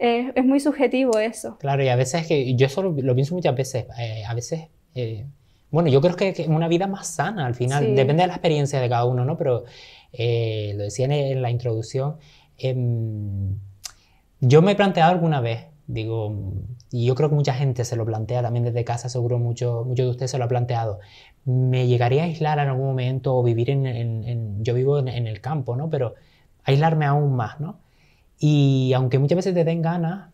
es muy subjetivo eso. Claro, y a veces que yo eso lo, pienso muchas veces. Eh, a veces, eh, bueno, yo creo que, es una vida más sana al final, depende de la experiencia de cada uno, ¿no? Pero eh, lo decía en, la introducción, em, yo me he planteado alguna vez, digo, y yo creo que mucha gente se lo plantea también desde casa, seguro muchos de ustedes se lo ha planteado, me llegaría a aislar en algún momento o vivir en, yo vivo en el campo, ¿no? Pero aislarme aún más, ¿no? Y aunque muchas veces te den ganas,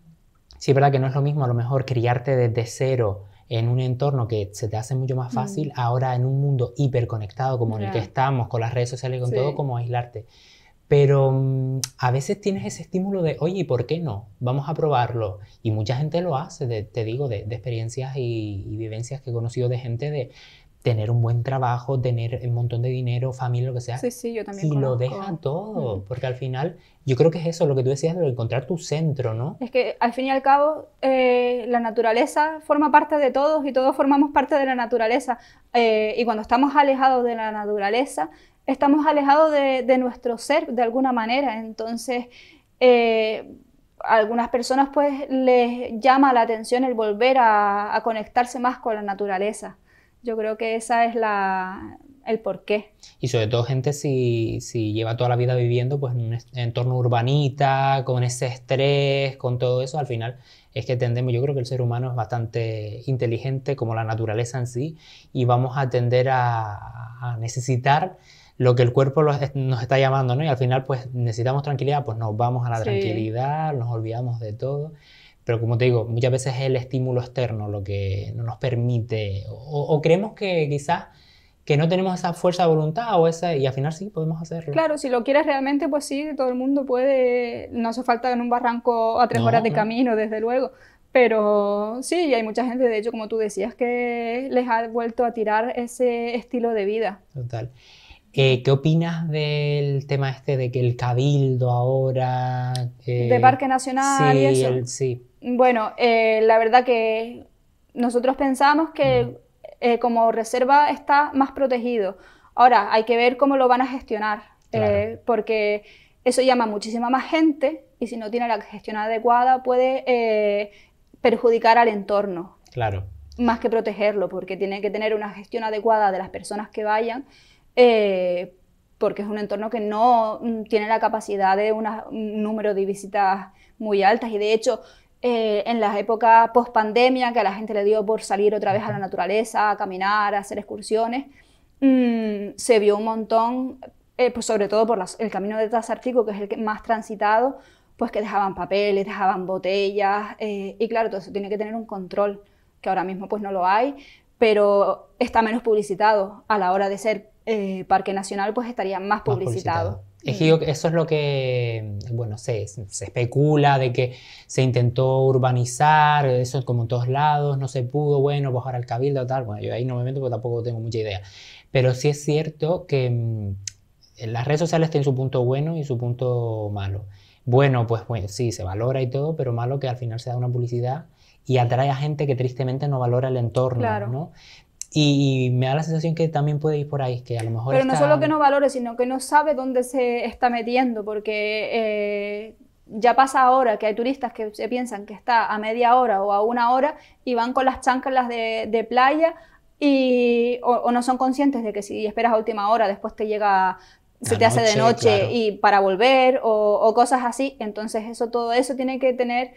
sí es verdad que no es lo mismo a lo mejor criarte desde cero en un entorno que se te hace mucho más mm. fácil, ahora en un mundo hiperconectado como en el que estamos, con las redes sociales, y con todo, como aislarte. Pero mm, a veces tienes ese estímulo de, oye, ¿por qué no? Vamos a probarlo. Y mucha gente lo hace, te digo, de, experiencias y, vivencias que he conocido de gente de, tener un buen trabajo, tener un montón de dinero, familia, lo que sea. Sí, sí, yo también. Y lo deja todo, porque al final yo creo que es eso, lo que tú decías, de encontrar tu centro, ¿no? Es que al fin y al cabo eh, la naturaleza forma parte de todos y todos formamos parte de la naturaleza. Eh, y cuando estamos alejados de la naturaleza, estamos alejados de, nuestro ser de alguna manera. Entonces... Eh, a algunas personas pues les llama la atención el volver a conectarse más con la naturaleza. Yo creo que esa es la, el porqué. Y sobre todo gente si, si lleva toda la vida viviendo pues, en un entorno urbanita, con ese estrés, con todo eso, al final es que tendemos, yo creo que el ser humano es bastante inteligente como la naturaleza en sí y vamos a tender a, a necesitar lo que el cuerpo nos está llamando, ¿no? Y al final pues necesitamos tranquilidad, pues nos vamos a la tranquilidad, nos olvidamos de todo. Pero como te digo, muchas veces es el estímulo externo lo que no nos permite, o, creemos que quizás que no tenemos esa fuerza de voluntad o esa, y al final sí podemos hacerlo. Claro, si lo quieres realmente, pues sí, todo el mundo puede, no hace falta en un barranco a tres horas de camino, desde luego. Pero sí, hay mucha gente, de hecho, como tú decías, que les ha vuelto a tirar ese estilo de vida. Total. ¿Qué opinas del tema este de que el cabildo ahora... de Parque Nacional sí, y eso? Bueno, eh, la verdad que nosotros pensamos que eh, como reserva está más protegido. Ahora, hay que ver cómo lo van a gestionar, eh, porque eso llama muchísima más gente y si no tiene la gestión adecuada puede perjudicar al entorno. Claro. Más que protegerlo, porque tiene que tener una gestión adecuada de las personas que vayan eh, porque es un entorno que no mm, tiene la capacidad de un número de visitas muy altas y de hecho eh, en las épocas post pandemia que a la gente le dio por salir otra vez a la naturaleza, a caminar, a hacer excursiones, mm, se vio un montón, eh, pues sobre todo por el camino de Tazartico que es el que más transitado, pues que dejaban papeles, dejaban botellas y claro, todo eso tiene que tener un control que ahora mismo pues no lo hay, pero está menos publicitado a la hora de ser eh, parque nacional pues estaría más publicitado. Mm. Eso es lo que, bueno, se, especula de que se intentó urbanizar, eso es como en todos lados, no se pudo, bueno, bajar pues al cabildo, tal. Bueno, yo ahí no me meto porque tampoco tengo mucha idea. Pero sí es cierto que mm, las redes sociales tienen su punto bueno y su punto malo. Bueno, pues bueno, pues, sí, se valora y todo, pero malo que al final se da una publicidad y atrae a gente que tristemente no valora el entorno, ¿no? Y, me da la sensación que también puede ir por ahí, que a lo mejor... Pero no solo que no valore, sino que no sabe dónde se está metiendo, porque eh, ya pasa ahora que hay turistas que se piensan que está a media hora o a una hora y van con las chanclas de, playa y, o, no son conscientes de que si esperas a última hora después te llega... Se te hace de noche y para volver o, o cosas así. Entonces eso, todo eso tiene que tener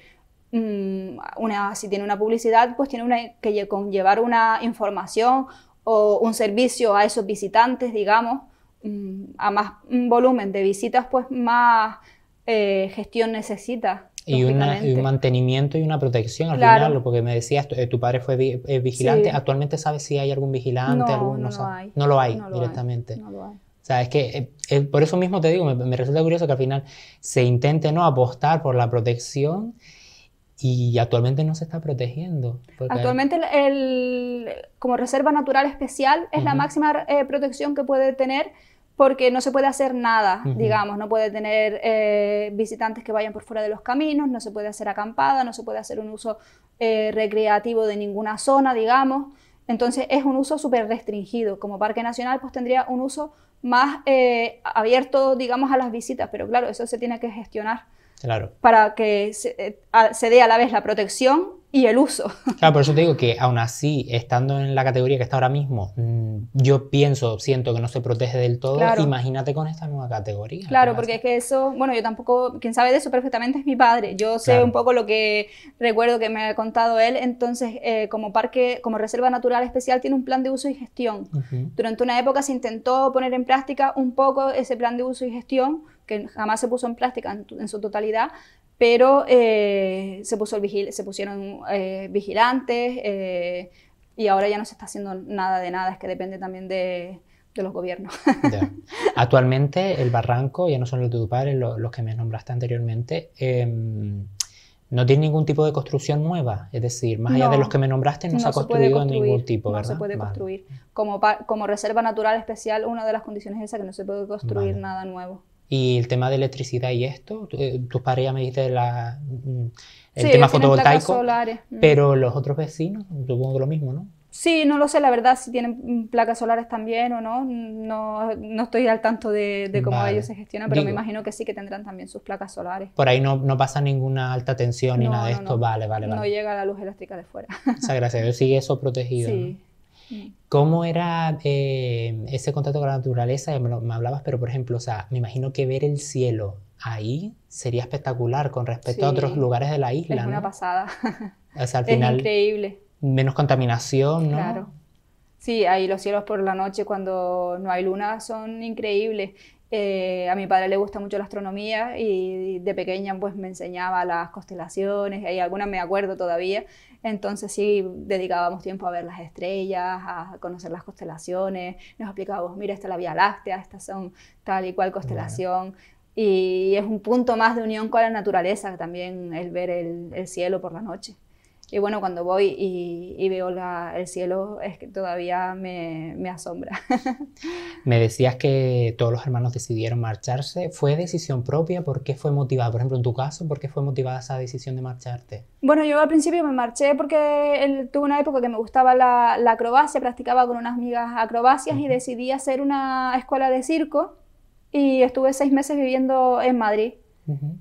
Mm, una, si tiene una publicidad, pues tiene una, que conllevar una información o un servicio a esos visitantes, digamos, mm, a más volumen de visitas, pues más eh, gestión necesita. Y, un mantenimiento y una protección al porque me decías, tu, eh, padre fue eh, vigilante, actualmente sabes si hay algún vigilante, no, Lo hay. directamente. O sea, es que por eso mismo te digo, me, me resulta curioso que al final se intente no apostar por la protección y actualmente no se está protegiendo. Actualmente el, como reserva natural especial es la máxima eh, protección que puede tener porque no se puede hacer nada, digamos, no puede tener eh, visitantes que vayan por fuera de los caminos, no se puede hacer acampada, no se puede hacer un uso eh, recreativo de ninguna zona, digamos. Entonces es un uso súper restringido. Como parque nacional pues tendría un uso más abierto, digamos, a las visitas, pero claro, eso se tiene que gestionar. Claro. Para que eh, se, dé a la vez la protección y el uso. Claro, por eso te digo que aún así, estando en la categoría que está ahora mismo, mm, yo pienso, siento que no se protege del todo. Imagínate con esta nueva categoría. Claro, porque es que eso, bueno, yo tampoco, quien sabe de eso perfectamente es mi padre. Yo sé un poco lo que recuerdo que me ha contado él. Entonces, eh, como parque, como reserva natural especial, tiene un plan de uso y gestión. Durante una época se intentó poner en práctica un poco ese plan de uso y gestión que jamás se puso en práctica en, su totalidad, pero eh, se, puso el vigil se pusieron eh, vigilantes eh, y ahora ya no se está haciendo nada de nada, es que depende también de, los gobiernos. Actualmente el barranco, ya no son los de tu padre los que me nombraste anteriormente, em, no tiene ningún tipo de construcción nueva, es decir, más allá de los que me nombraste, no, se ha construido ningún tipo, ¿verdad? No se puede construir. Como, como reserva natural especial, una de las condiciones es esa, que no se puede construir nada nuevo. Y el tema de electricidad y esto, eh, tus tu padres ya me dijiste la, mm, el tema fotovoltaico, mm. pero los otros vecinos, supongo que lo mismo, ¿no? Sí, no lo sé, la verdad, si tienen placas solares también o no. No, no estoy al tanto de, cómo ellos se gestionan, pero me imagino que sí que tendrán también sus placas solares. Por ahí no, no pasa ninguna alta tensión ni nada de esto. Vale, vale, vale. No llega la luz eléctrica de fuera. O gracias sigue eso protegido. Sí. Mm. ¿Cómo era eh, ese contacto con la naturaleza? Me, me, hablabas, pero por ejemplo, o sea, me imagino que ver el cielo ahí sería espectacular con respecto a otros lugares de la isla. Es una pasada. al es increíble. Menos contaminación, ¿no? Claro. Sí, ahí los cielos por la noche cuando no hay luna son increíbles. Eh, a mi padre le gusta mucho la astronomía y de pequeña pues me enseñaba las constelaciones, hay algunas me acuerdo todavía, entonces sí dedicábamos tiempo a ver las estrellas, a conocer las constelaciones, nos explicábamos, mira, esta es la Vía Láctea, estas son tal y cual constelación. Y es un punto más de unión con la naturaleza, también el ver el cielo por la noche. Y bueno, cuando voy y, veo el cielo, es que todavía me, asombra. me decías que todos los hermanos decidieron marcharse. ¿Fue decisión propia? ¿Por qué fue motivada? Por ejemplo, en tu caso, ¿por qué fue motivada esa decisión de marcharte? Bueno, yo al principio me marché porque tuve una época que me gustaba la, acrobacia, practicaba con unas amigas acrobacias y decidí hacer una escuela de circo y estuve seis meses viviendo en Madrid.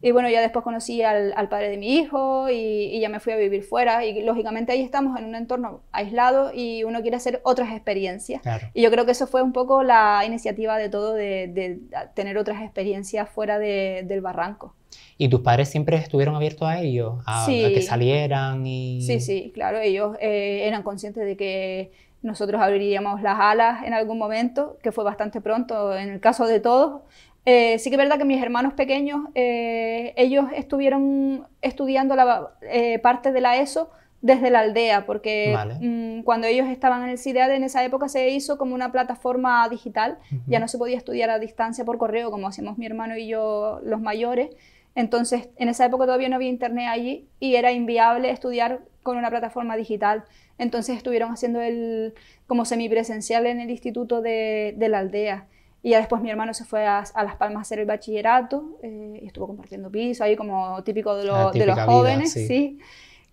Y bueno, ya después conocí al, padre de mi hijo y, ya me fui a vivir fuera. Y lógicamente ahí estamos en un entorno aislado y uno quiere hacer otras experiencias. Y yo creo que eso fue un poco la iniciativa de todo, de, tener otras experiencias fuera del barranco. ¿Y tus padres siempre estuvieron abiertos a ellos? A, sí. a que salieran y... Sí, sí, claro. Ellos eh, eran conscientes de que nosotros abriríamos las alas en algún momento, que fue bastante pronto en el caso de todos. Eh, sí que es verdad que mis hermanos pequeños, eh, ellos estuvieron estudiando la eh, parte de la ESO desde la aldea, porque mm, cuando ellos estaban en el CIDEAD en esa época se hizo como una plataforma digital, ya no se podía estudiar a distancia por correo como hacemos mi hermano y yo los mayores, entonces en esa época todavía no había internet allí y era inviable estudiar con una plataforma digital, entonces estuvieron haciendo el como semipresencial en el instituto de la aldea. Y ya después mi hermano se fue a, Las Palmas a hacer el bachillerato eh, y estuvo compartiendo piso ahí como típico de, los jóvenes, sí.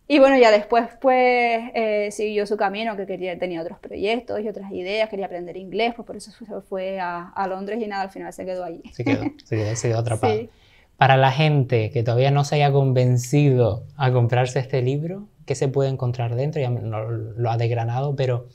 Y bueno, ya después pues eh, siguió su camino, que quería, tenía otros proyectos y otras ideas, quería aprender inglés, pues por eso se fue a, Londres y nada, al final se quedó allí. Se quedó, se quedó, se atrapado. Para la gente que todavía no se haya convencido a comprarse este libro, ¿qué se puede encontrar dentro? Ya lo ha degranado, pero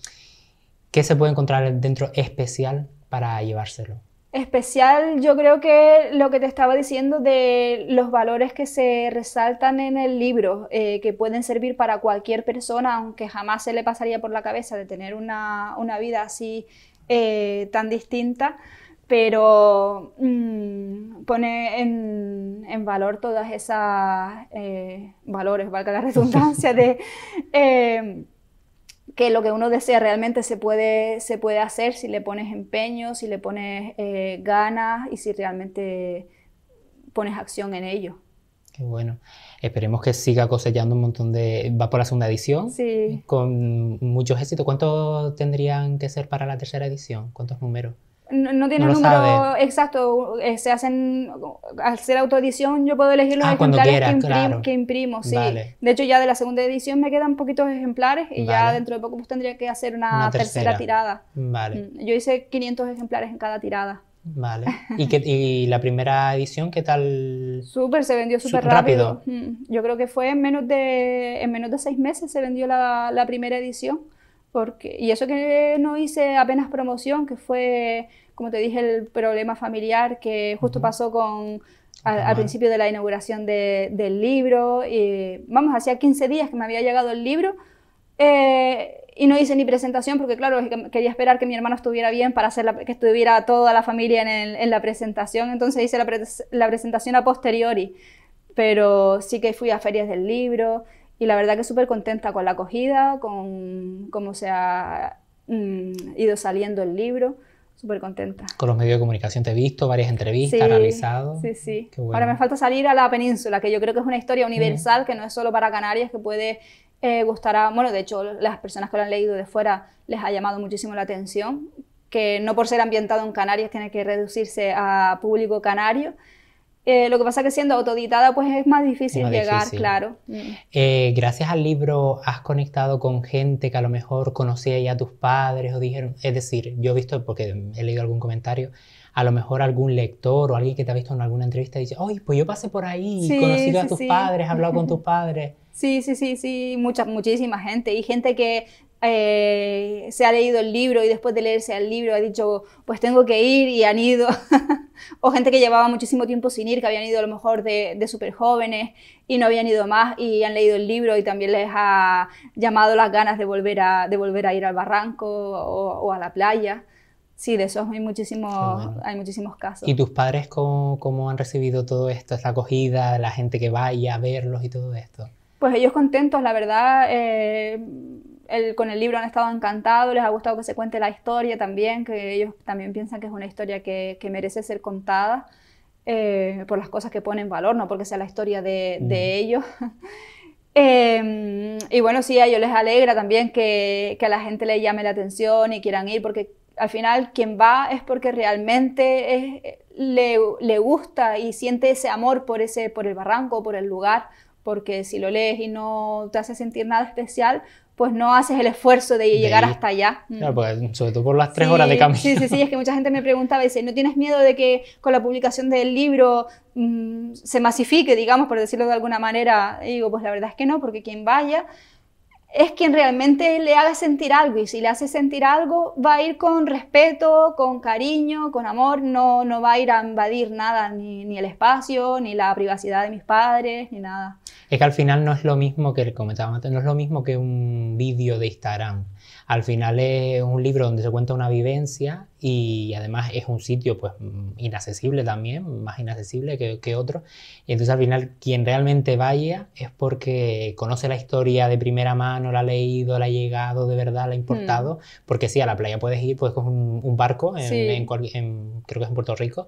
¿qué se puede encontrar dentro especial para llevárselo? Especial, yo creo que lo que te estaba diciendo de los valores que se resaltan en el libro, eh, que pueden servir para cualquier persona, aunque jamás se le pasaría por la cabeza de tener una, vida así eh, tan distinta, pero mm, pone en, valor todas esas eh, valores, valga la redundancia, de que lo que uno desea realmente se puede, se puede hacer si le pones empeño, si le pones eh, ganas y si realmente pones acción en ello. Qué bueno. Esperemos que siga cosechando un montón de... Va por la segunda edición. Sí. Con muchos éxitos. ¿Cuántos tendrían que ser para la tercera edición? ¿Cuántos números? no, tiene un número exacto, eh, se hacen, al ser autoedición yo puedo elegir los ejemplares que, imprimo, De hecho ya de la segunda edición me quedan poquitos ejemplares y ya dentro de poco pues, tendría que hacer una, tercera. tirada. Vale. Mm, yo hice 500 ejemplares en cada tirada. Vale. ¿Y, la primera edición qué tal? Súper, se vendió súper rápido. Mm, yo creo que fue en menos de en menos de seis meses se vendió la, la primera edición y eso que no hice apenas promoción, que fue, como te dije, el problema familiar que justo pasó con al, principio de la inauguración del libro. Y, vamos, hacía 15 días que me había llegado el libro eh, y no hice ni presentación porque, claro, quería esperar que mi hermano estuviera bien para hacer que estuviera toda la familia en, la presentación. Entonces hice la, la presentación a posteriori. Pero sí que fui a ferias del libro. Y la verdad que súper contenta con la acogida, con cómo se ha mm, ido saliendo el libro. Súper contenta. Con los medios de comunicación te he visto, varias entrevistas sí, Sí, sí. Ahora me falta salir a la península, que yo creo que es una historia universal, que no es solo para Canarias, que puede eh, gustar a... Bueno, de hecho, las personas que lo han leído de fuera les ha llamado muchísimo la atención, que no por ser ambientado en Canarias tiene que reducirse a público canario. Eh, lo que pasa es que siendo autoditada pues es más difícil llegar, claro. Eh, gracias al libro has conectado con gente que a lo mejor conocía ya a tus padres o dijeron, es decir, yo he visto, porque he leído algún comentario, a lo mejor algún lector o alguien que te ha visto en alguna entrevista dice, ¡Ay, pues yo pasé por ahí, conocido conocido a tus padres, he hablado con tus padres. Sí, sí, sí, sí, mucha, muchísima gente y gente que eh, se ha leído el libro y después de leerse el libro ha dicho, pues tengo que ir y han ido. o gente que llevaba muchísimo tiempo sin ir, que habían ido a lo mejor de, de súper jóvenes y no habían ido más y han leído el libro y también les ha llamado las ganas de volver a, de volver a ir al barranco o, a la playa. Sí, de esos hay muchísimos, hay muchísimos casos. ¿Y tus padres cómo, han recibido todo esto, esta acogida, la gente que va y a verlos y todo esto? Pues ellos contentos, la verdad. Eh, con el libro han estado encantados, les ha gustado que se cuente la historia también, que ellos también piensan que es una historia que, que merece ser contada eh, por las cosas que ponen valor, no porque sea la historia de, mm. ellos. Em, y bueno, sí, a ellos les alegra también que, que a la gente le llame la atención y quieran ir, porque al final quien va es porque realmente le, le, gusta y siente ese amor por, ese, por el barranco, por el lugar, porque si lo lees y no te hace sentir nada especial, pues no haces el esfuerzo de llegar hasta allá. Mm. sobre todo por las tres horas de camino. Sí, sí, sí, es que mucha gente me pregunta a veces, ¿no tienes miedo de que con la publicación del libro mm, se masifique, digamos, por decirlo de alguna manera? Y digo, pues la verdad es que no, porque quien vaya es quien realmente le haga sentir algo y si le hace sentir algo va a ir con respeto, con cariño, con amor, no, no va a ir a invadir nada, ni el espacio, ni la privacidad de mis padres, ni nada es que al final no es lo mismo que comentábamos no es lo mismo que un vídeo de Instagram. Al final es un libro donde se cuenta una vivencia y además es un sitio pues inaccesible también, más inaccesible que, otro. Y entonces al final quien realmente vaya es porque conoce la historia de primera mano, la ha leído, la ha llegado de verdad, la ha importado. Mm. Porque sí, a la playa puedes ir, puedes con un, barco, creo que es en Puerto Rico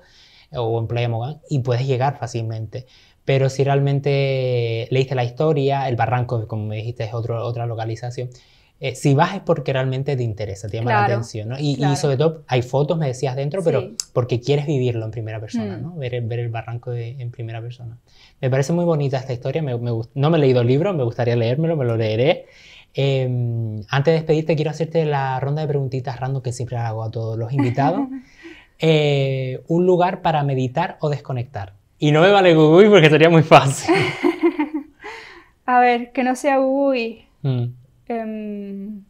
o en Playa Mogán, y puedes llegar fácilmente pero si realmente leíste la historia, el barranco, como me dijiste, es otra otra localización. Eh, si vas es porque realmente te interesa, te llama la atención, ¿no? Y, sobre todo hay fotos, me decías, dentro, pero porque quieres vivirlo en primera persona, mm. ¿no? Ver, ver, el barranco en primera persona. Me parece muy bonita esta historia, me, no me he leído el libro, me gustaría leérmelo, me lo leeré. Em, antes de despedirte, quiero hacerte la ronda de preguntitas random que siempre hago a todos los invitados. Eh, ¿Un lugar para meditar o desconectar? Y no me vale Gugui porque sería muy fácil. a ver, que no sea Gugui. Mm. Em,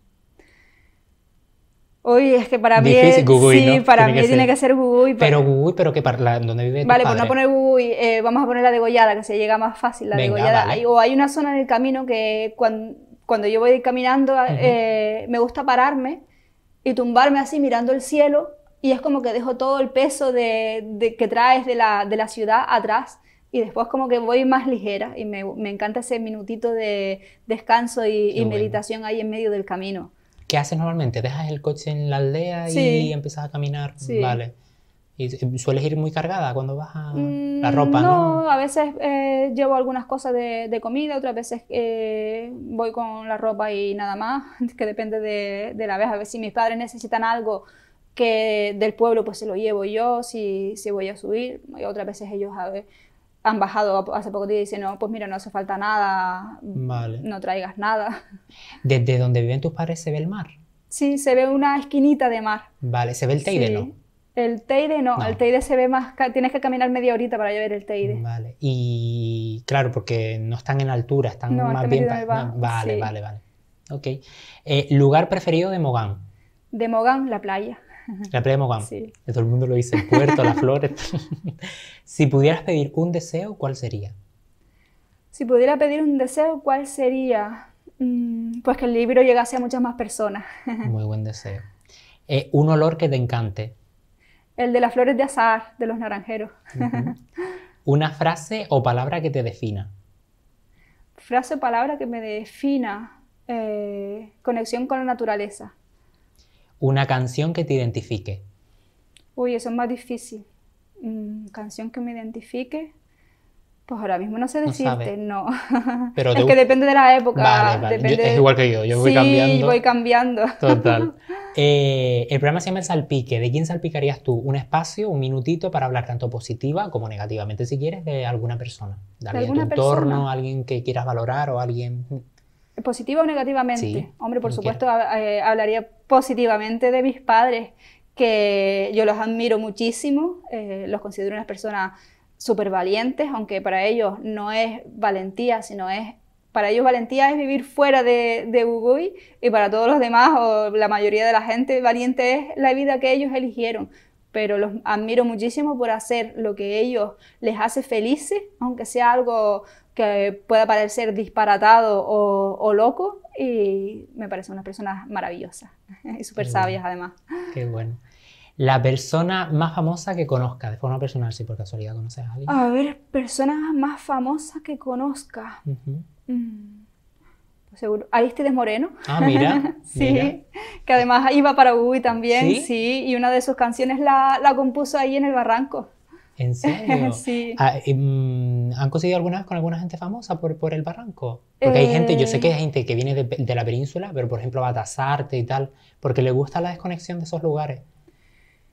Uy, es que para mí. Es, sí, para mí tiene que ser Gugui. Pero Gugui, pero que para la, vive. Vale, pues no poner Gugui, eh, vamos a poner la degollada, que se llega más fácil, la degollada. o hay una zona en el camino que cuando, yo voy caminando, eh, me gusta pararme y tumbarme así mirando el cielo y es como que dejo todo el peso de, que traes de la, de la, ciudad atrás y después como que voy más ligera y me, me encanta ese minutito de descanso y, meditación ahí en medio del camino. ¿Qué haces normalmente? ¿Dejas el coche en la aldea y empiezas a caminar? Sí. Vale. ¿Y eh, sueles ir muy cargada cuando vas a mm, la ropa? No, a veces eh, llevo algunas cosas de, de comida, otras veces eh, voy con la ropa y nada más, que depende de, de la vez. A ver si mis padres necesitan algo, que del pueblo pues se lo llevo yo, si, si voy a subir, y otras veces ellos han bajado hace poco y dicen, no, pues mira, no hace falta nada, no traigas nada. ¿Desde donde viven tus padres se ve el mar? Sí, se ve una esquinita de mar. Vale, ¿se ve el Teide, no? El Teide no, el Teide se ve más, tienes que caminar media horita para ver el Teide. Vale, y claro, porque no están en altura, están más bien... Vale, vale, vale. Ok. Eh, ¿Lugar preferido de Mogán? De Mogán, la playa. La Todo el mundo lo dice, el puerto, las flores. si pudieras pedir un deseo, ¿cuál sería? Si pudiera pedir un deseo, ¿cuál sería? Mm, pues que el libro llegase a muchas más personas. Muy buen deseo. Eh, un olor que te encante. El de las flores de azahar, de los naranjeros. Una frase o palabra que te defina. Frase o palabra que me defina. Eh, conexión con la naturaleza. Una canción que te identifique. Uy, eso es más difícil. Mm, canción que me identifique. Pues ahora mismo no sé decirte, no. Pero es que depende de la época. es igual que yo, yo voy sí, cambiando. voy cambiando. Total. Eh, el programa se llama El Salpique. ¿De quién salpicarías tú? Un espacio, un minutito para hablar tanto positiva como negativamente, si quieres, de alguna persona. De, alguien en tu entorno, alguien que quieras valorar o alguien. ¿Positiva o negativamente? Hombre, por supuesto, eh, hablaría positivamente de mis padres, que yo los admiro muchísimo, eh, los considero unas personas súper valientes, aunque para ellos no es valentía, sino es para ellos valentía es vivir fuera de, de, y para todos los demás o la mayoría de la gente valiente es la vida que ellos eligieron. Pero los admiro muchísimo por hacer lo que ellos les hace felices, aunque sea algo que pueda parecer disparatado o, loco y me parece una persona maravillosa y súper sabias además. Qué bueno. La persona más famosa que conozca, de forma personal, si por casualidad conoces a alguien. A ver, persona más famosa que conozca. Mm. Pues seguro -huh. Este de Moreno. Ah, mira. sí, que además iba para Ubi también, ¿Sí? y una de sus canciones la compuso ahí en el barranco. ¿En serio? Ah, mm, ¿Han conseguido alguna vez con alguna gente famosa por, el barranco? Porque hay gente, yo sé que hay eh. gente que viene de, la península, pero por ejemplo va a y tal, porque le gusta la desconexión de esos lugares.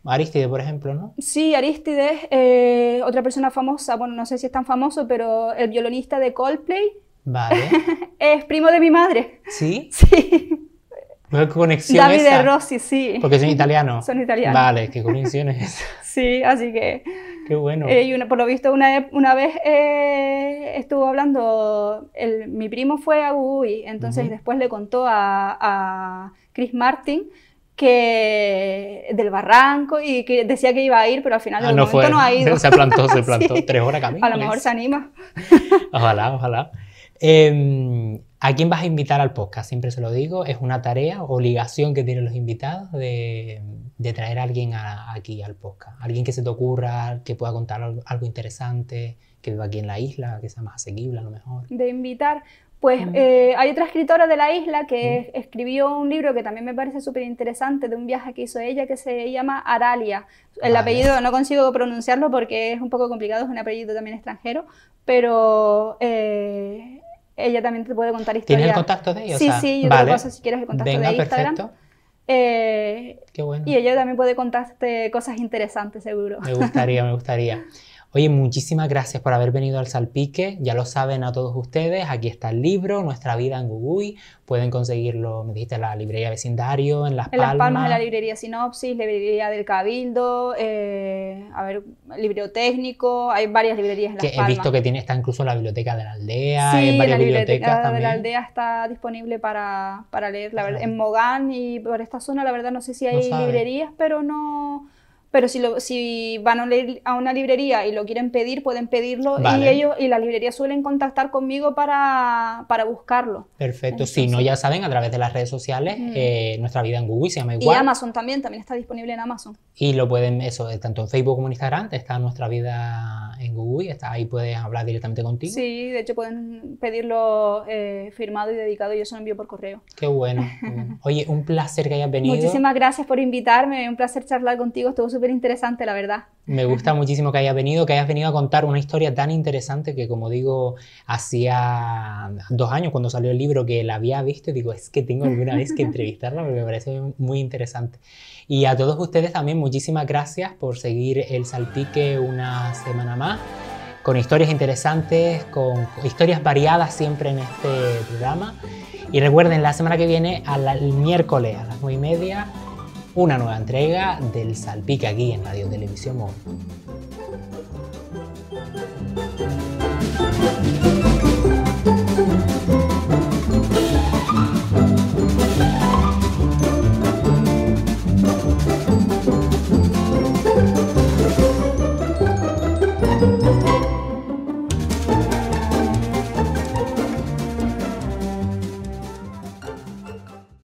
Aristide, por ejemplo, ¿no? Sí, Aristide, eh, otra persona famosa, bueno, no sé si es tan famoso, pero el violonista de Coldplay. Vale. es primo de mi madre. ¿Sí? Sí. Qué conexión David de Rossi, sí. Porque son italianos. son italianos. Vale, qué conexión es sí, así que... Qué bueno. Eh, y por lo visto, una, una vez eh, estuvo hablando, mi primo fue a Uy, entonces después le contó a, Chris Martin que del barranco y que decía que iba a ir, pero al final de ah, no, fue, no ha ido. Se plantó, se plantó. Tres horas camino. A lo mejor se anima. ojalá, ojalá. Em, ¿A quién vas a invitar al podcast? Siempre se lo digo, es una tarea, obligación que tienen los invitados de, traer a alguien aquí al podcast. Alguien que se te ocurra, que pueda contar algo, interesante, que viva aquí en la isla, que sea más asequible a lo mejor. De invitar. Pues eh, hay otra escritora de la isla que escribió un libro que también me parece súper interesante de un viaje que hizo ella que se llama Aralia. El apellido no consigo pronunciarlo porque es un poco complicado, es un apellido también extranjero, pero eh, ella también te puede contar historias. Tiene el contacto de ella? Sí, sí, yo vale. te si quieres el contacto de Instagram. Perfecto. Eh, Qué bueno. Y ella también puede contarte cosas interesantes, seguro. Me gustaría, me gustaría. Oye, muchísimas gracias por haber venido al Salpique. Ya lo saben a todos ustedes, aquí está el libro, Nuestra vida en Gugui, Pueden conseguirlo, me dijiste, en la librería vecindario, en Las Palmas. En Las Palmas, en la librería Sinopsis, librería del Cabildo, eh, a ver, técnico, hay varias librerías en Las que Palmas. He visto que tiene, está incluso la biblioteca de la aldea, sí, en varias la bibliotecas de la aldea está disponible para, para leer, la verdad, en Mogán y por esta zona, la verdad no sé si hay librerías, pero no pero si, si van a una librería y lo quieren pedir, pueden pedirlo y ellos y la librería suelen contactar conmigo para, buscarlo. Perfecto, si no ya saben, a través de las redes sociales, eh, nuestra vida en Google se llama igual. Y Amazon también, también está disponible en Amazon. Y lo pueden, eso, eh, tanto en Facebook como en Instagram, está nuestra vida en Google, está ahí pueden hablar directamente contigo. Sí, de hecho pueden pedirlo eh, firmado y dedicado, y yo se lo envío por correo. Qué bueno. Oye, un placer que hayas venido. Muchísimas gracias por invitarme, un placer charlar contigo, súper interesante, la verdad. Me gusta muchísimo que hayas venido, que hayas venido a contar una historia tan interesante que, como digo, hacía dos años cuando salió el libro que la había visto, digo, es que tengo alguna vez que entrevistarla porque me parece muy interesante. Y a todos ustedes también muchísimas gracias por seguir el Salpique una semana más, con historias interesantes, con historias variadas siempre en este programa. Y recuerden, la semana que viene, al, miércoles a las nueve y media, una nueva entrega del Salpica aquí en Radio Televisión Móvil.